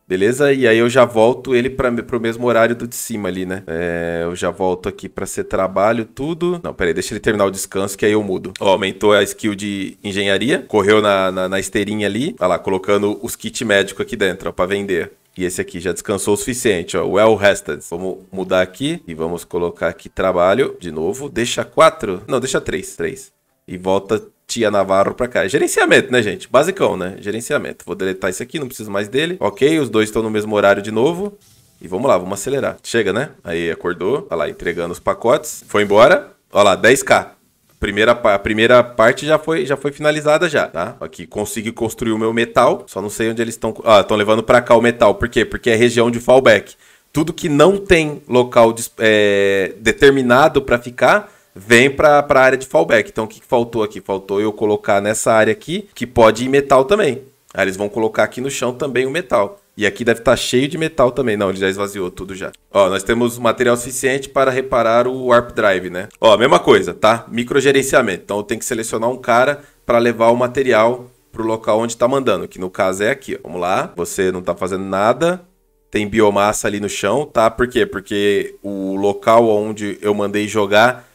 Beleza? E aí eu já volto ele para pro mesmo horário do de cima ali, né? É, eu já volto aqui para ser trabalho, tudo. Não, peraí, deixa ele terminar o descanso que aí eu mudo. Ó, aumentou a skill de engenharia, correu na, na, na esteirinha ali. Olha lá, colocando os kits médicos aqui dentro, ó, pra vender. E esse aqui já descansou o suficiente, ó. Well rested. Vamos mudar aqui e vamos colocar aqui trabalho de novo. Deixa quatro? Não, deixa três. Três. E volta tia Navarro pra cá. gerenciamento, né, gente? Basicão, né? Gerenciamento. Vou deletar isso aqui, não preciso mais dele. Ok, os dois estão no mesmo horário de novo. E vamos lá, vamos acelerar. Chega, né? Aí acordou, olha tá lá, entregando os pacotes. Foi embora. Olha lá, 10k. Primeira, a primeira parte já foi, já foi finalizada já, tá? Aqui consegui construir o meu metal. Só não sei onde eles estão... Ah, estão levando pra cá o metal. Por quê? Porque é região de fallback. Tudo que não tem local é, determinado para ficar vem para a área de fallback. Então o que, que faltou aqui? Faltou eu colocar nessa área aqui, que pode ir metal também. Aí eles vão colocar aqui no chão também o metal. E aqui deve estar tá cheio de metal também. Não, ele já esvaziou tudo já. Ó, nós temos material suficiente para reparar o Warp Drive, né? Ó, mesma coisa, tá? Microgerenciamento. Então eu tenho que selecionar um cara para levar o material para o local onde está mandando, que no caso é aqui. Vamos lá. Você não está fazendo nada. Tem biomassa ali no chão, tá? Por quê? Porque o local onde eu mandei jogar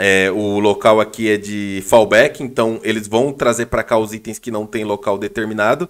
é, o local aqui é de fallback, então eles vão trazer para cá os itens que não tem local determinado.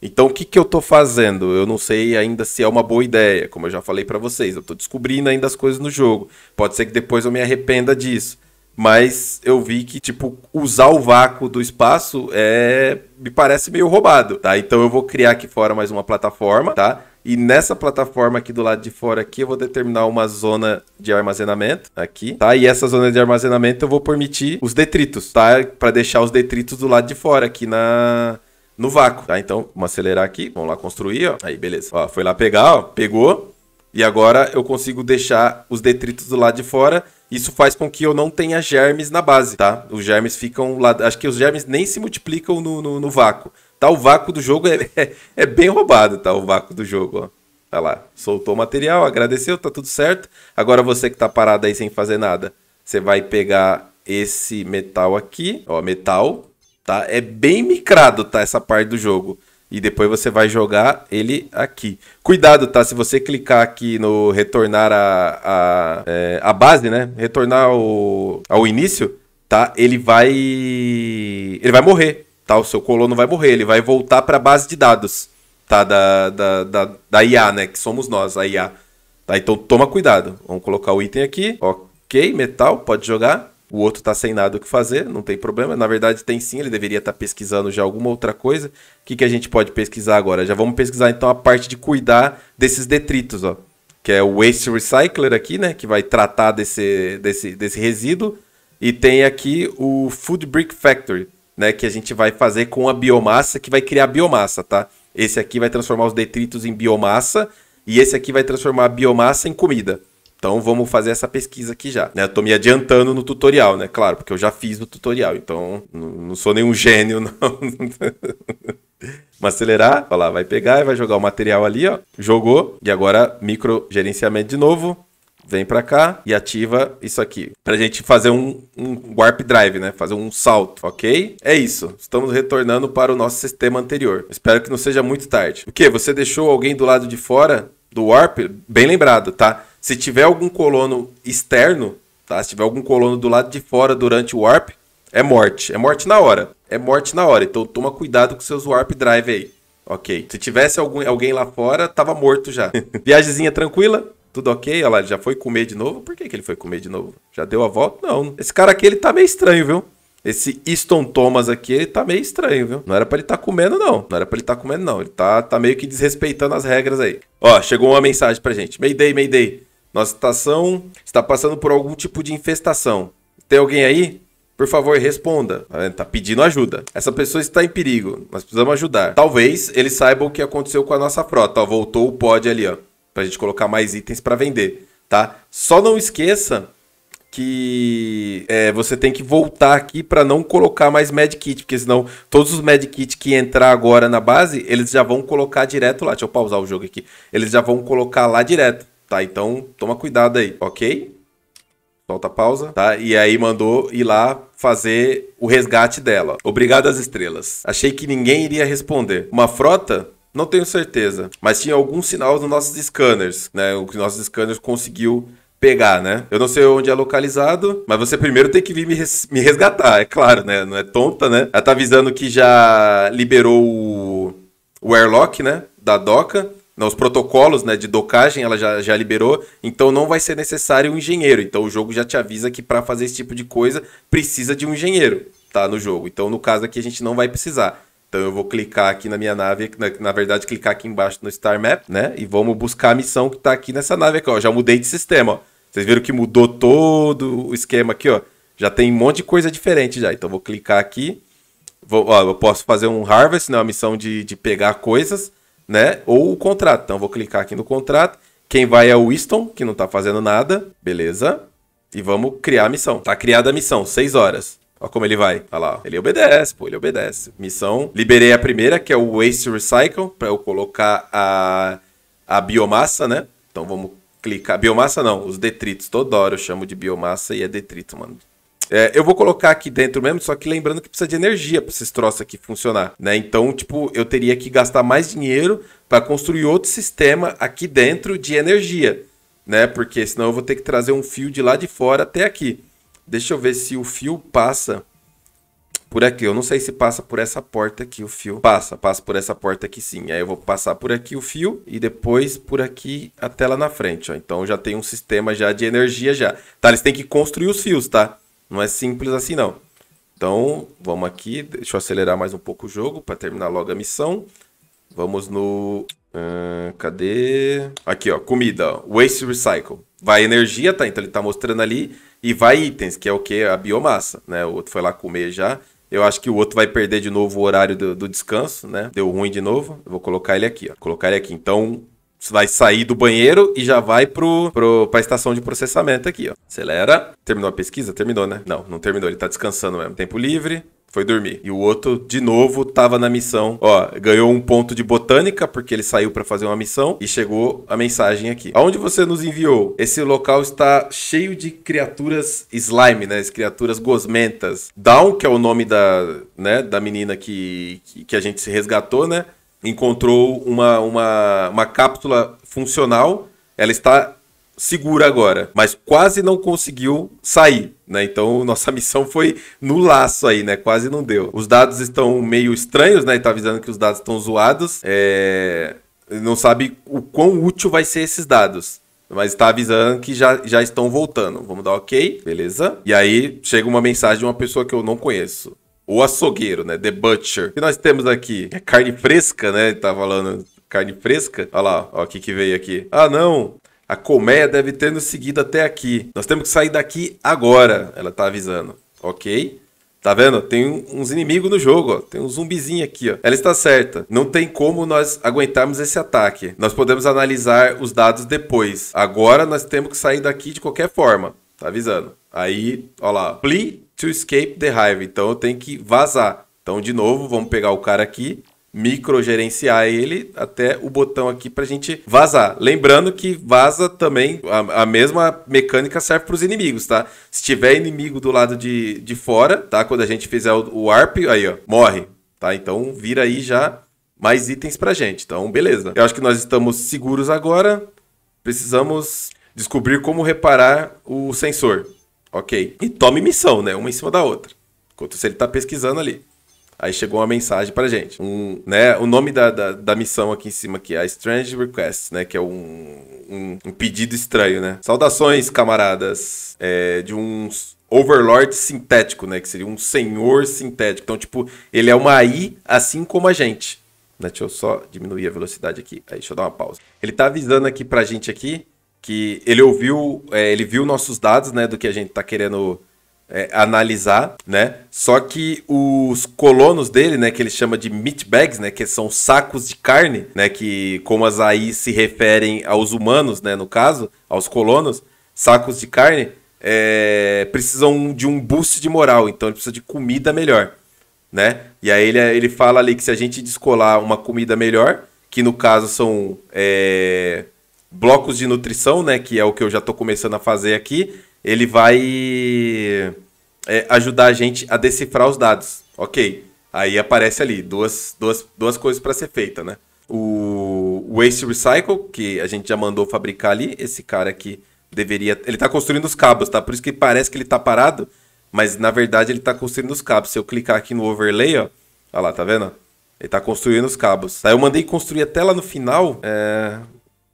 Então o que, que eu estou fazendo? Eu não sei ainda se é uma boa ideia, como eu já falei para vocês. Eu estou descobrindo ainda as coisas no jogo. Pode ser que depois eu me arrependa disso. Mas eu vi que, tipo, usar o vácuo do espaço é. me parece meio roubado, tá? Então eu vou criar aqui fora mais uma plataforma, tá? E nessa plataforma aqui do lado de fora aqui, eu vou determinar uma zona de armazenamento aqui, tá? E essa zona de armazenamento eu vou permitir os detritos, tá? Para deixar os detritos do lado de fora aqui na no vácuo, tá? Então, vamos acelerar aqui, vamos lá construir, ó. Aí, beleza. Ó, foi lá pegar, ó, pegou. E agora eu consigo deixar os detritos do lado de fora. Isso faz com que eu não tenha germes na base, tá? Os germes ficam lá. Acho que os germes nem se multiplicam no, no, no vácuo. Tá o vácuo do jogo, é, *laughs* é, é bem roubado, tá o vácuo do jogo, ó. Tá lá, soltou o material, agradeceu, tá tudo certo. Agora você que tá parado aí sem fazer nada, você vai pegar esse metal aqui, ó, metal, tá? É bem micrado, tá, essa parte do jogo. E depois você vai jogar ele aqui. Cuidado, tá? Se você clicar aqui no retornar a, a, é, a base, né? Retornar ao, ao início, tá? Ele vai... Ele vai morrer. Tá, o seu colono vai morrer, ele vai voltar para a base de dados tá, da, da, da, da IA, né? Que somos nós, a IA. Tá, então toma cuidado. Vamos colocar o item aqui. Ok, metal, pode jogar. O outro tá sem nada o que fazer, não tem problema. Na verdade, tem sim, ele deveria estar tá pesquisando já alguma outra coisa. O que, que a gente pode pesquisar agora? Já vamos pesquisar então a parte de cuidar desses detritos, ó. Que é o Waste Recycler aqui, né? Que vai tratar desse, desse, desse resíduo. E tem aqui o Food Brick Factory né, que a gente vai fazer com a biomassa, que vai criar biomassa, tá? Esse aqui vai transformar os detritos em biomassa e esse aqui vai transformar a biomassa em comida. Então vamos fazer essa pesquisa aqui já. Né? Eu tô me adiantando no tutorial, né? Claro, porque eu já fiz no tutorial, então não sou nenhum gênio, *laughs* não. Vamos acelerar, vai lá, vai pegar e vai jogar o material ali, ó. Jogou. E agora micro gerenciamento de novo vem para cá e ativa isso aqui. Pra gente fazer um, um warp drive, né? Fazer um salto, ok? É isso. Estamos retornando para o nosso sistema anterior. Espero que não seja muito tarde. O que? Você deixou alguém do lado de fora do warp? Bem lembrado, tá? Se tiver algum colono externo, tá? Se tiver algum colono do lado de fora durante o warp, é morte. É morte na hora. É morte na hora. Então toma cuidado com seus warp drive aí. Ok. Se tivesse algum, alguém lá fora, tava morto já. *laughs* Viagemzinha tranquila? tudo ok, olha lá, ele já foi comer de novo. Por que, que ele foi comer de novo? Já deu a volta? Não. Esse cara aqui, ele tá meio estranho, viu? Esse Easton Thomas aqui, ele tá meio estranho, viu? Não era para ele estar tá comendo, não. Não era para ele estar tá comendo, não. Ele tá, tá meio que desrespeitando as regras aí. Ó, chegou uma mensagem pra gente. Mayday, Mayday. Nossa estação está passando por algum tipo de infestação. Tem alguém aí? Por favor, responda. Tá, tá pedindo ajuda. Essa pessoa está em perigo. Nós precisamos ajudar. Talvez eles saibam o que aconteceu com a nossa frota. Ó, voltou o pod ali, ó para a gente colocar mais itens para vender, tá? Só não esqueça que é, você tem que voltar aqui para não colocar mais medkit, porque senão todos os medkit que entrar agora na base, eles já vão colocar direto lá. Deixa eu pausar o jogo aqui. Eles já vão colocar lá direto, tá? Então toma cuidado aí, ok? Solta a pausa, tá? E aí mandou ir lá fazer o resgate dela. Obrigado às estrelas. Achei que ninguém iria responder. Uma frota não tenho certeza, mas tinha algum sinal nos nossos scanners, né? O que nossos scanners conseguiu pegar, né? Eu não sei onde é localizado, mas você primeiro tem que vir me, res me resgatar, é claro, né? Não é tonta, né? Ela tá avisando que já liberou o, o airlock, né? Da doca. Né? os protocolos né, de docagem ela já, já liberou, então não vai ser necessário um engenheiro. Então o jogo já te avisa que para fazer esse tipo de coisa precisa de um engenheiro, tá? No jogo. Então no caso aqui a gente não vai precisar. Então eu vou clicar aqui na minha nave, na, na, verdade clicar aqui embaixo no Star Map, né? E vamos buscar a missão que tá aqui nessa nave aqui, ó. Já mudei de sistema, ó. Vocês viram que mudou todo o esquema aqui, ó. Já tem um monte de coisa diferente já. Então vou clicar aqui. Vou, ó, eu posso fazer um harvest, né? Uma missão de, de pegar coisas, né? Ou o contrato. Então vou clicar aqui no contrato. Quem vai é o Winston, que não tá fazendo nada. Beleza. E vamos criar a missão. Tá criada a missão, 6 horas. Olha como ele vai. Olha lá. Ele obedece, pô. Ele obedece. Missão. Liberei a primeira, que é o Waste Recycle, para eu colocar a, a biomassa, né? Então vamos clicar. Biomassa não, os detritos. Toda hora eu chamo de biomassa e é detrito, mano. É, eu vou colocar aqui dentro mesmo, só que lembrando que precisa de energia para esses troços aqui funcionar, né? Então, tipo, eu teria que gastar mais dinheiro para construir outro sistema aqui dentro de energia, né? Porque senão eu vou ter que trazer um fio de lá de fora até aqui. Deixa eu ver se o fio passa por aqui. Eu não sei se passa por essa porta aqui o fio. Passa, passa por essa porta aqui sim. Aí eu vou passar por aqui o fio e depois por aqui até lá na frente, ó. Então já tem um sistema já de energia já. Tá, eles têm que construir os fios, tá? Não é simples assim não. Então, vamos aqui. Deixa eu acelerar mais um pouco o jogo para terminar logo a missão. Vamos no... Uh, cadê? Aqui, ó. Comida, ó. Waste Recycle. Vai energia, tá? Então ele tá mostrando ali e vai itens, que é o que? A biomassa, né? O outro foi lá comer já. Eu acho que o outro vai perder de novo o horário do, do descanso, né? Deu ruim de novo. Eu vou colocar ele aqui, ó. Colocar ele aqui. Então, vai sair do banheiro e já vai pro, pro, pra estação de processamento aqui, ó. Acelera. Terminou a pesquisa? Terminou, né? Não, não terminou. Ele tá descansando mesmo. Tempo livre. Foi dormir. E o outro, de novo, tava na missão. Ó, ganhou um ponto de botânica, porque ele saiu para fazer uma missão. E chegou a mensagem aqui. Aonde você nos enviou? Esse local está cheio de criaturas slime, né? As criaturas gosmentas. Down, que é o nome da, né, da menina que, que, que a gente se resgatou, né? encontrou uma, uma, uma cápsula funcional, ela está segura agora, mas quase não conseguiu sair, né? Então *laughs* nossa missão foi no laço aí, né? Quase não deu. Os dados estão meio estranhos, né? E tá avisando que os dados estão zoados. É... Não sabe o quão útil vai ser esses dados. Mas está avisando que já, já estão voltando. Vamos dar ok, beleza? E aí chega uma mensagem de uma pessoa que eu não conheço. O açougueiro, né? The Butcher. E nós temos aqui é carne fresca, né? Ele tá falando carne fresca. Olha lá, ó, o que que veio aqui. Ah, não. A colmeia deve ter nos seguido até aqui. Nós temos que sair daqui agora. Ela tá avisando. Ok? Tá vendo? Tem uns inimigos no jogo, ó. Tem um zumbizinho aqui, ó. Ela está certa. Não tem como nós aguentarmos esse ataque. Nós podemos analisar os dados depois. Agora nós temos que sair daqui de qualquer forma. Tá avisando. Aí, ó lá. Plea to escape the hive. Então eu tenho que vazar. Então, de novo, vamos pegar o cara aqui, microgerenciar ele até o botão aqui para gente vazar. Lembrando que vaza também, a, a mesma mecânica serve para os inimigos, tá? Se tiver inimigo do lado de, de fora, tá? Quando a gente fizer o, o warp, aí ó, morre, tá? Então vira aí já mais itens pra gente. Então, beleza. Eu acho que nós estamos seguros agora. Precisamos descobrir como reparar o sensor. Ok. E tome missão, né? Uma em cima da outra. Enquanto se ele tá pesquisando ali. Aí chegou uma mensagem pra gente. Um, né, o nome da, da, da missão aqui em cima aqui é Strange Request, né? Que é um, um, um pedido estranho, né? Saudações, camaradas. É, de um overlord sintético, né? Que seria um senhor sintético. Então, tipo, ele é uma AI assim como a gente. Né, deixa eu só diminuir a velocidade aqui. Aí, deixa eu dar uma pausa. Ele tá avisando aqui pra gente aqui que ele ouviu, é, ele viu nossos dados, né, do que a gente tá querendo é, analisar, né? Só que os colonos dele, né, que ele chama de meat bags né, que são sacos de carne, né, que como as aí se referem aos humanos, né, no caso, aos colonos, sacos de carne, é, precisam de um boost de moral, então ele precisa de comida melhor, né? E aí ele, ele fala ali que se a gente descolar uma comida melhor, que no caso são é, blocos de nutrição, né? Que é o que eu já estou começando a fazer aqui. Ele vai é, ajudar a gente a decifrar os dados. Ok. Aí aparece ali duas, duas, duas coisas para ser feita, né? O Waste Recycle, que a gente já mandou fabricar ali. Esse cara aqui deveria. Ele está construindo os cabos, tá? Por isso que parece que ele está parado. Mas na verdade ele está construindo os cabos. Se eu clicar aqui no overlay, ó. Olha lá, tá vendo? Ele está construindo os cabos. Aí eu mandei construir até lá no final. É...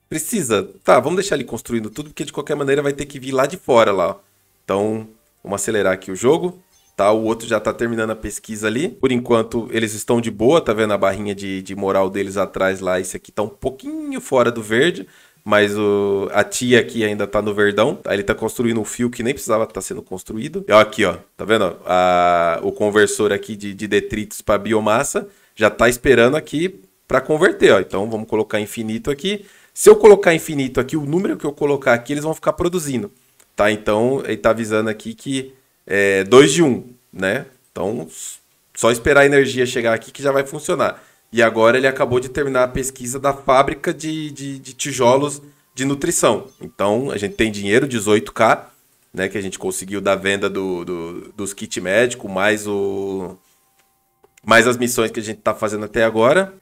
Precisa. Tá, vamos deixar ele construindo tudo, porque de qualquer maneira vai ter que vir lá de fora lá. Então, vamos acelerar aqui o jogo. Tá, o outro já tá terminando a pesquisa ali. Por enquanto, eles estão de boa, tá vendo a barrinha de, de moral deles atrás lá. Esse aqui tá um pouquinho fora do verde, mas o, a tia aqui ainda tá no verdão. Tá? Ele tá construindo um fio que nem precisava estar tá sendo construído. E ó, aqui, ó, tá vendo? A, o conversor aqui de, de detritos para biomassa já tá esperando aqui para converter, ó. Então vamos colocar infinito aqui. Se eu colocar infinito aqui, o número que eu colocar aqui, eles vão ficar produzindo. Tá? Então, ele está avisando aqui que é 2 de 1, um, né? Então, só esperar a energia chegar aqui que já vai funcionar. E agora ele acabou de terminar a pesquisa da fábrica de, de, de tijolos de nutrição. Então, a gente tem dinheiro, 18K, né? Que a gente conseguiu da venda do, do, dos kits médicos, mais o... Mais as missões que a gente está fazendo até agora.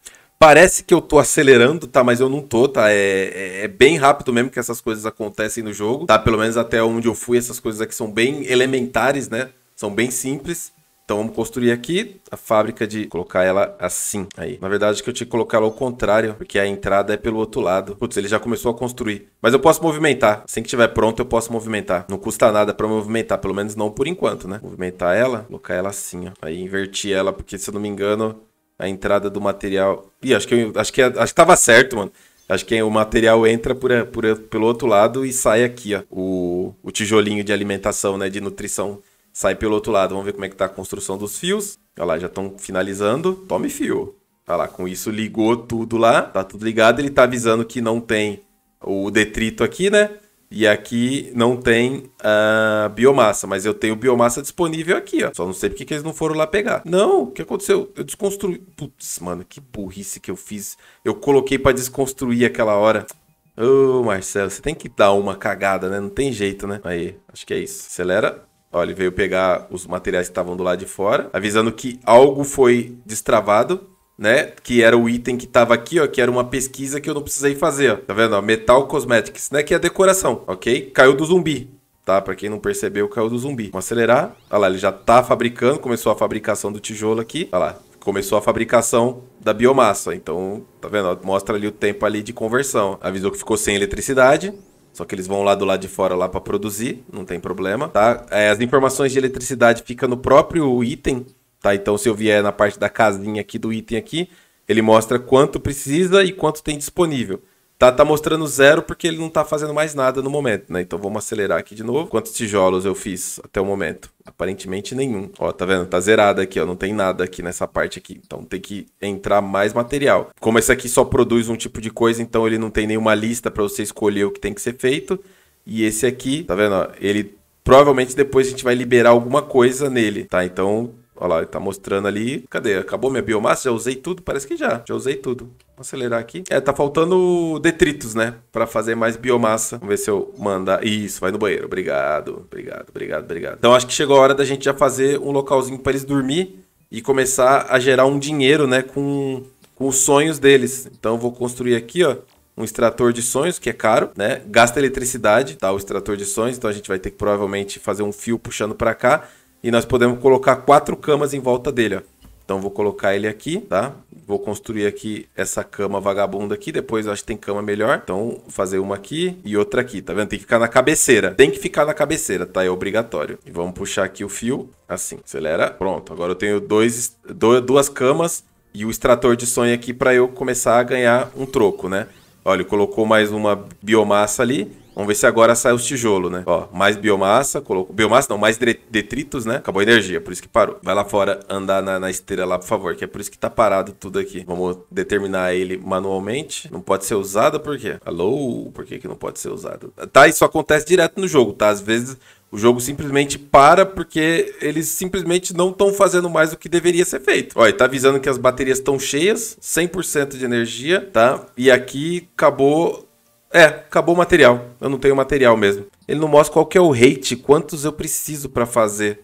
Parece que eu tô acelerando, tá? Mas eu não tô, tá? É, é, é, bem rápido mesmo que essas coisas acontecem no jogo, tá? Pelo menos até onde eu fui, essas coisas aqui são bem elementares, né? São bem simples. Então vamos construir aqui a fábrica de colocar ela assim, aí. Na verdade que eu tinha que colocar ela ao contrário, porque a entrada é pelo outro lado. Putz, ele já começou a construir. Mas eu posso movimentar. Assim que tiver pronto, eu posso movimentar. Não custa nada pra movimentar, pelo menos não por enquanto, né? Movimentar ela, colocar ela assim, ó. Aí invertir ela, porque se eu não me engano, a entrada do material. E acho que eu, acho que é, acho que tava certo, mano. Acho que o material entra por, por, pelo outro lado e sai aqui, ó. O, o tijolinho de alimentação, né? De nutrição sai pelo outro lado. Vamos ver como é que tá a construção dos fios. Olha lá, já estão finalizando. Tome fio. Olha lá, com isso ligou tudo lá. Tá tudo ligado. Ele tá avisando que não tem o detrito aqui, né? E aqui não tem uh, biomassa, mas eu tenho biomassa disponível aqui, ó. Só não sei porque que eles não foram lá pegar. Não, o que aconteceu? Eu desconstruí. Putz, mano, que burrice que eu fiz. Eu coloquei para desconstruir aquela hora. Ô, oh, Marcelo, você tem que dar uma cagada, né? Não tem jeito, né? Aí, acho que é isso. Acelera. Ó, ele veio pegar os materiais que estavam do lado de fora, avisando que algo foi destravado né? Que era o item que tava aqui, ó, que era uma pesquisa que eu não precisei fazer, ó. Tá vendo? Ó, Metal Cosmetics, né? Que é a decoração, ok? Caiu do zumbi. Tá, pra quem não percebeu, caiu do zumbi. Vamos acelerar. Olha lá, ele já tá fabricando. Começou a fabricação do tijolo aqui. Olha lá, começou a fabricação da biomassa. Então, tá vendo? Mostra ali o tempo ali de conversão. Avisou que ficou sem eletricidade. Só que eles vão lá do lado de fora lá para produzir, não tem problema, tá? É, as informações de eletricidade ficam no próprio item Tá? Então, se eu vier na parte da casinha aqui do item aqui, ele mostra quanto precisa e quanto tem disponível. Tá, tá mostrando zero porque ele não tá fazendo mais nada no momento, né? Então vamos acelerar aqui de novo. Quantos tijolos eu fiz até o momento? Aparentemente nenhum. Ó, tá vendo? Tá zerado aqui, ó. Não tem nada aqui nessa parte aqui. Então tem que entrar mais material. Como esse aqui só produz um tipo de coisa, então ele não tem nenhuma lista para você escolher o que tem que ser feito. E esse aqui, tá vendo? Ó, ele provavelmente depois a gente vai liberar alguma coisa nele, tá? Então Olha lá, ele tá mostrando ali. Cadê? Acabou minha biomassa? Já usei tudo? Parece que já. Já usei tudo. Vou acelerar aqui. É, tá faltando detritos, né? Pra fazer mais biomassa. Vamos ver se eu mandar. Isso, vai no banheiro. Obrigado, obrigado, obrigado, obrigado. Então acho que chegou a hora da gente já fazer um localzinho para eles dormir e começar a gerar um dinheiro, né? Com, com os sonhos deles. Então eu vou construir aqui, ó um extrator de sonhos, que é caro, né? Gasta eletricidade, tá? O extrator de sonhos, então a gente vai ter que provavelmente fazer um fio puxando para cá. E nós podemos colocar quatro camas em volta dele, ó. Então vou colocar ele aqui, tá? Vou construir aqui essa cama vagabunda aqui, depois acho que tem cama melhor. Então fazer uma aqui e outra aqui, tá vendo? Tem que ficar na cabeceira. Tem que ficar na cabeceira, tá? É obrigatório. E vamos puxar aqui o fio, assim, acelera. Pronto, agora eu tenho dois, duas camas e o extrator de sonho aqui para eu começar a ganhar um troco, né? Olha, colocou mais uma biomassa ali. Vamos ver se agora sai os tijolos, né? Ó, mais biomassa, colocou. Biomassa não, mais detritos, né? Acabou a energia, por isso que parou. Vai lá fora andar na, na, esteira lá, por favor, que é por isso que tá parado tudo aqui. Vamos determinar ele manualmente. Não pode ser usado, por quê? Alô? Por que, que não pode ser usado? Tá, isso acontece direto no jogo, tá? Às vezes o jogo simplesmente para porque eles simplesmente não estão fazendo mais o que deveria ser feito. Olha, tá avisando que as baterias estão cheias, 100% de energia, tá? E aqui acabou é, acabou o material. Eu não tenho material mesmo. Ele não mostra qual que é o rate, quantos eu preciso para fazer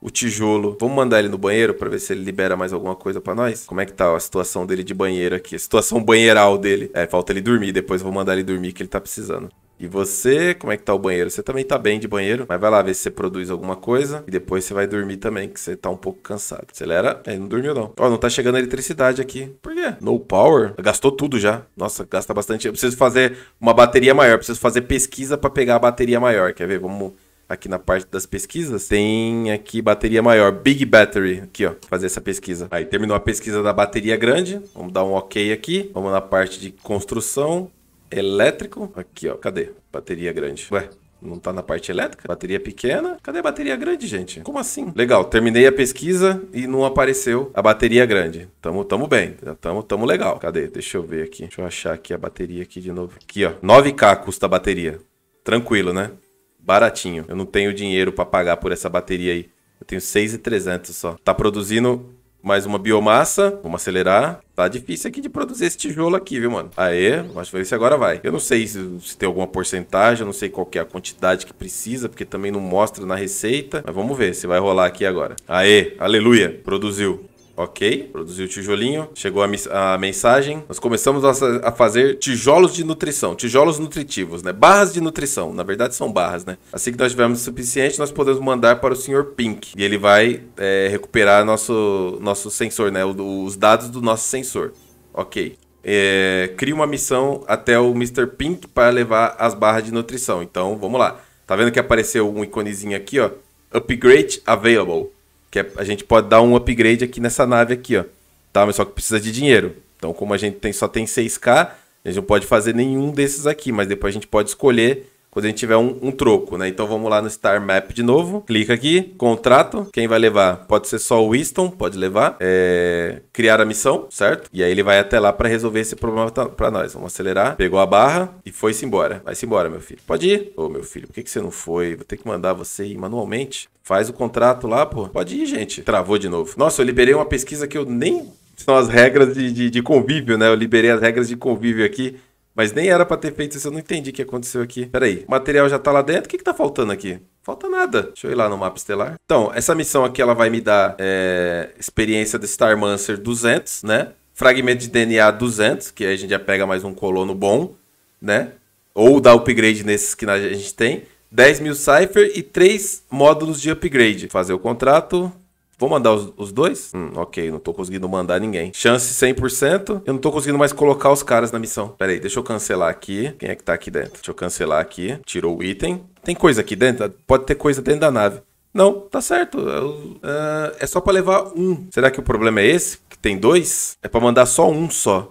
o tijolo. Vamos mandar ele no banheiro para ver se ele libera mais alguma coisa para nós? Como é que tá a situação dele de banheiro aqui? A situação banheiral dele. É, falta ele dormir, depois vou mandar ele dormir que ele tá precisando. E você, como é que tá o banheiro? Você também tá bem de banheiro, mas vai lá ver se você produz alguma coisa e depois você vai dormir também, que você tá um pouco cansado. Acelera. Ele é, não dormiu, não. Ó, não tá chegando eletricidade aqui. Por quê? No power? Gastou tudo já. Nossa, gasta bastante. Eu preciso fazer uma bateria maior. preciso fazer pesquisa para pegar a bateria maior. Quer ver? Vamos aqui na parte das pesquisas, tem aqui bateria maior, Big Battery, aqui ó, fazer essa pesquisa. Aí terminou a pesquisa da bateria grande, vamos dar um OK aqui, vamos na parte de construção, elétrico. Aqui, ó. Cadê? Bateria grande. Ué, não tá na parte elétrica? Bateria pequena? Cadê a bateria grande, gente? Como assim? Legal, terminei a pesquisa e não apareceu a bateria grande. Tamo, tamo bem. Tá? Tamo, tamo legal. Cadê? Deixa eu ver aqui. Deixa eu achar aqui a bateria aqui de novo. Aqui, ó. 9K custa a bateria. Tranquilo, né? Baratinho. Eu não tenho dinheiro para pagar por essa bateria aí. Eu tenho 6,300 só. Tá produzindo mais uma biomassa. Vamos acelerar. Tá difícil aqui de produzir esse tijolo aqui, viu, mano? Aê, acho que esse agora vai. Eu não sei se, se tem alguma porcentagem, eu não sei qual é a quantidade que precisa, porque também não mostra na receita. Mas vamos ver se vai rolar aqui agora. Aê, aleluia, produziu. Ok, produziu o tijolinho, chegou a, a mensagem. Nós começamos a, a, fazer tijolos de nutrição, tijolos nutritivos, né? Barras de nutrição, na verdade são barras, né? Assim que nós tivermos o suficiente, nós podemos mandar para o Sr. Pink e ele vai é, recuperar nosso, nosso sensor, né? O, os dados do nosso sensor. Ok. É, cria uma missão até o Mr. Pink para levar as barras de nutrição. Então, vamos lá. Tá vendo que apareceu um iconezinho aqui, ó? Upgrade available. Que é, a gente pode dar um upgrade aqui nessa nave aqui, ó. Tá? Mas só que precisa de dinheiro. Então, como a gente tem, só tem 6K, a gente não pode fazer nenhum desses aqui, mas depois a gente pode escolher quando a gente tiver um, um troco, né? Então vamos lá no Star Map de novo. Clica aqui, contrato. Quem vai levar? Pode ser só o Winston, pode levar. É... Criar a missão, certo? E aí ele vai até lá para resolver esse problema para nós. Vamos acelerar. Pegou a barra e foi-se embora. Vai-se embora, meu filho. Pode ir. Ô, meu filho, por que, que você não foi? Vou ter que mandar você ir manualmente. Faz o contrato lá, pô. Pode ir, gente. Travou de novo. Nossa, eu liberei uma pesquisa que eu nem são as regras de, de, de, convívio, né? Eu liberei as regras de convívio aqui mas nem era para ter feito isso, eu não entendi o que aconteceu aqui. Peraí, o material já tá lá dentro, o que que tá faltando aqui? Falta nada. Deixa eu ir lá no mapa estelar. Então, essa missão aqui, ela vai me dar é, experiência de Starmancer 200, né? Fragmento de DNA 200, que aí a gente já pega mais um colono bom, né? Ou dá upgrade nesses que a gente tem. 10 mil Cypher e 3 módulos de upgrade. Fazer o contrato, Vou mandar os, os dois? Hum, ok, não tô conseguindo mandar ninguém. Chance 100%. Eu não tô conseguindo mais colocar os caras na missão. Pera aí, deixa eu cancelar aqui. Quem é que tá aqui dentro? Deixa eu cancelar aqui. Tirou o item. Tem coisa aqui dentro? Pode ter coisa dentro da nave. Não, tá certo. Eu, uh, é só para levar um. Será que o problema é esse? Que tem dois? É para mandar só um só.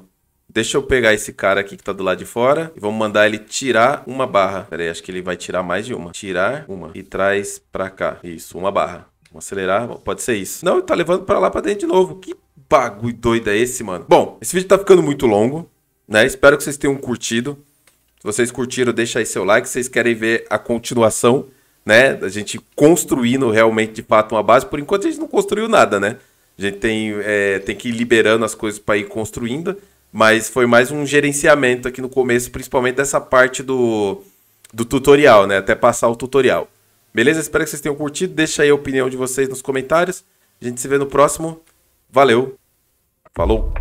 Deixa eu pegar esse cara aqui que tá do lado de fora e vamos mandar ele tirar uma barra. Pera aí, acho que ele vai tirar mais de uma. Tirar uma e traz pra cá. Isso, uma barra. Vamos acelerar, pode ser isso. Não, tá levando para lá para dentro de novo. Que bagulho doido é esse, mano? Bom, esse vídeo tá ficando muito longo, né? Espero que vocês tenham curtido. Se vocês curtiram, deixa aí seu like. Se vocês querem ver a continuação, né? A gente construindo realmente, de fato, uma base. Por enquanto a gente não construiu nada, né? A gente tem, é, tem que ir liberando as coisas para ir construindo. Mas foi mais um gerenciamento aqui no começo, principalmente dessa parte do, do tutorial, né? Até passar o tutorial. Beleza? Espero que vocês tenham curtido. Deixa aí a opinião de vocês nos comentários. A gente se vê no próximo. Valeu. Falou.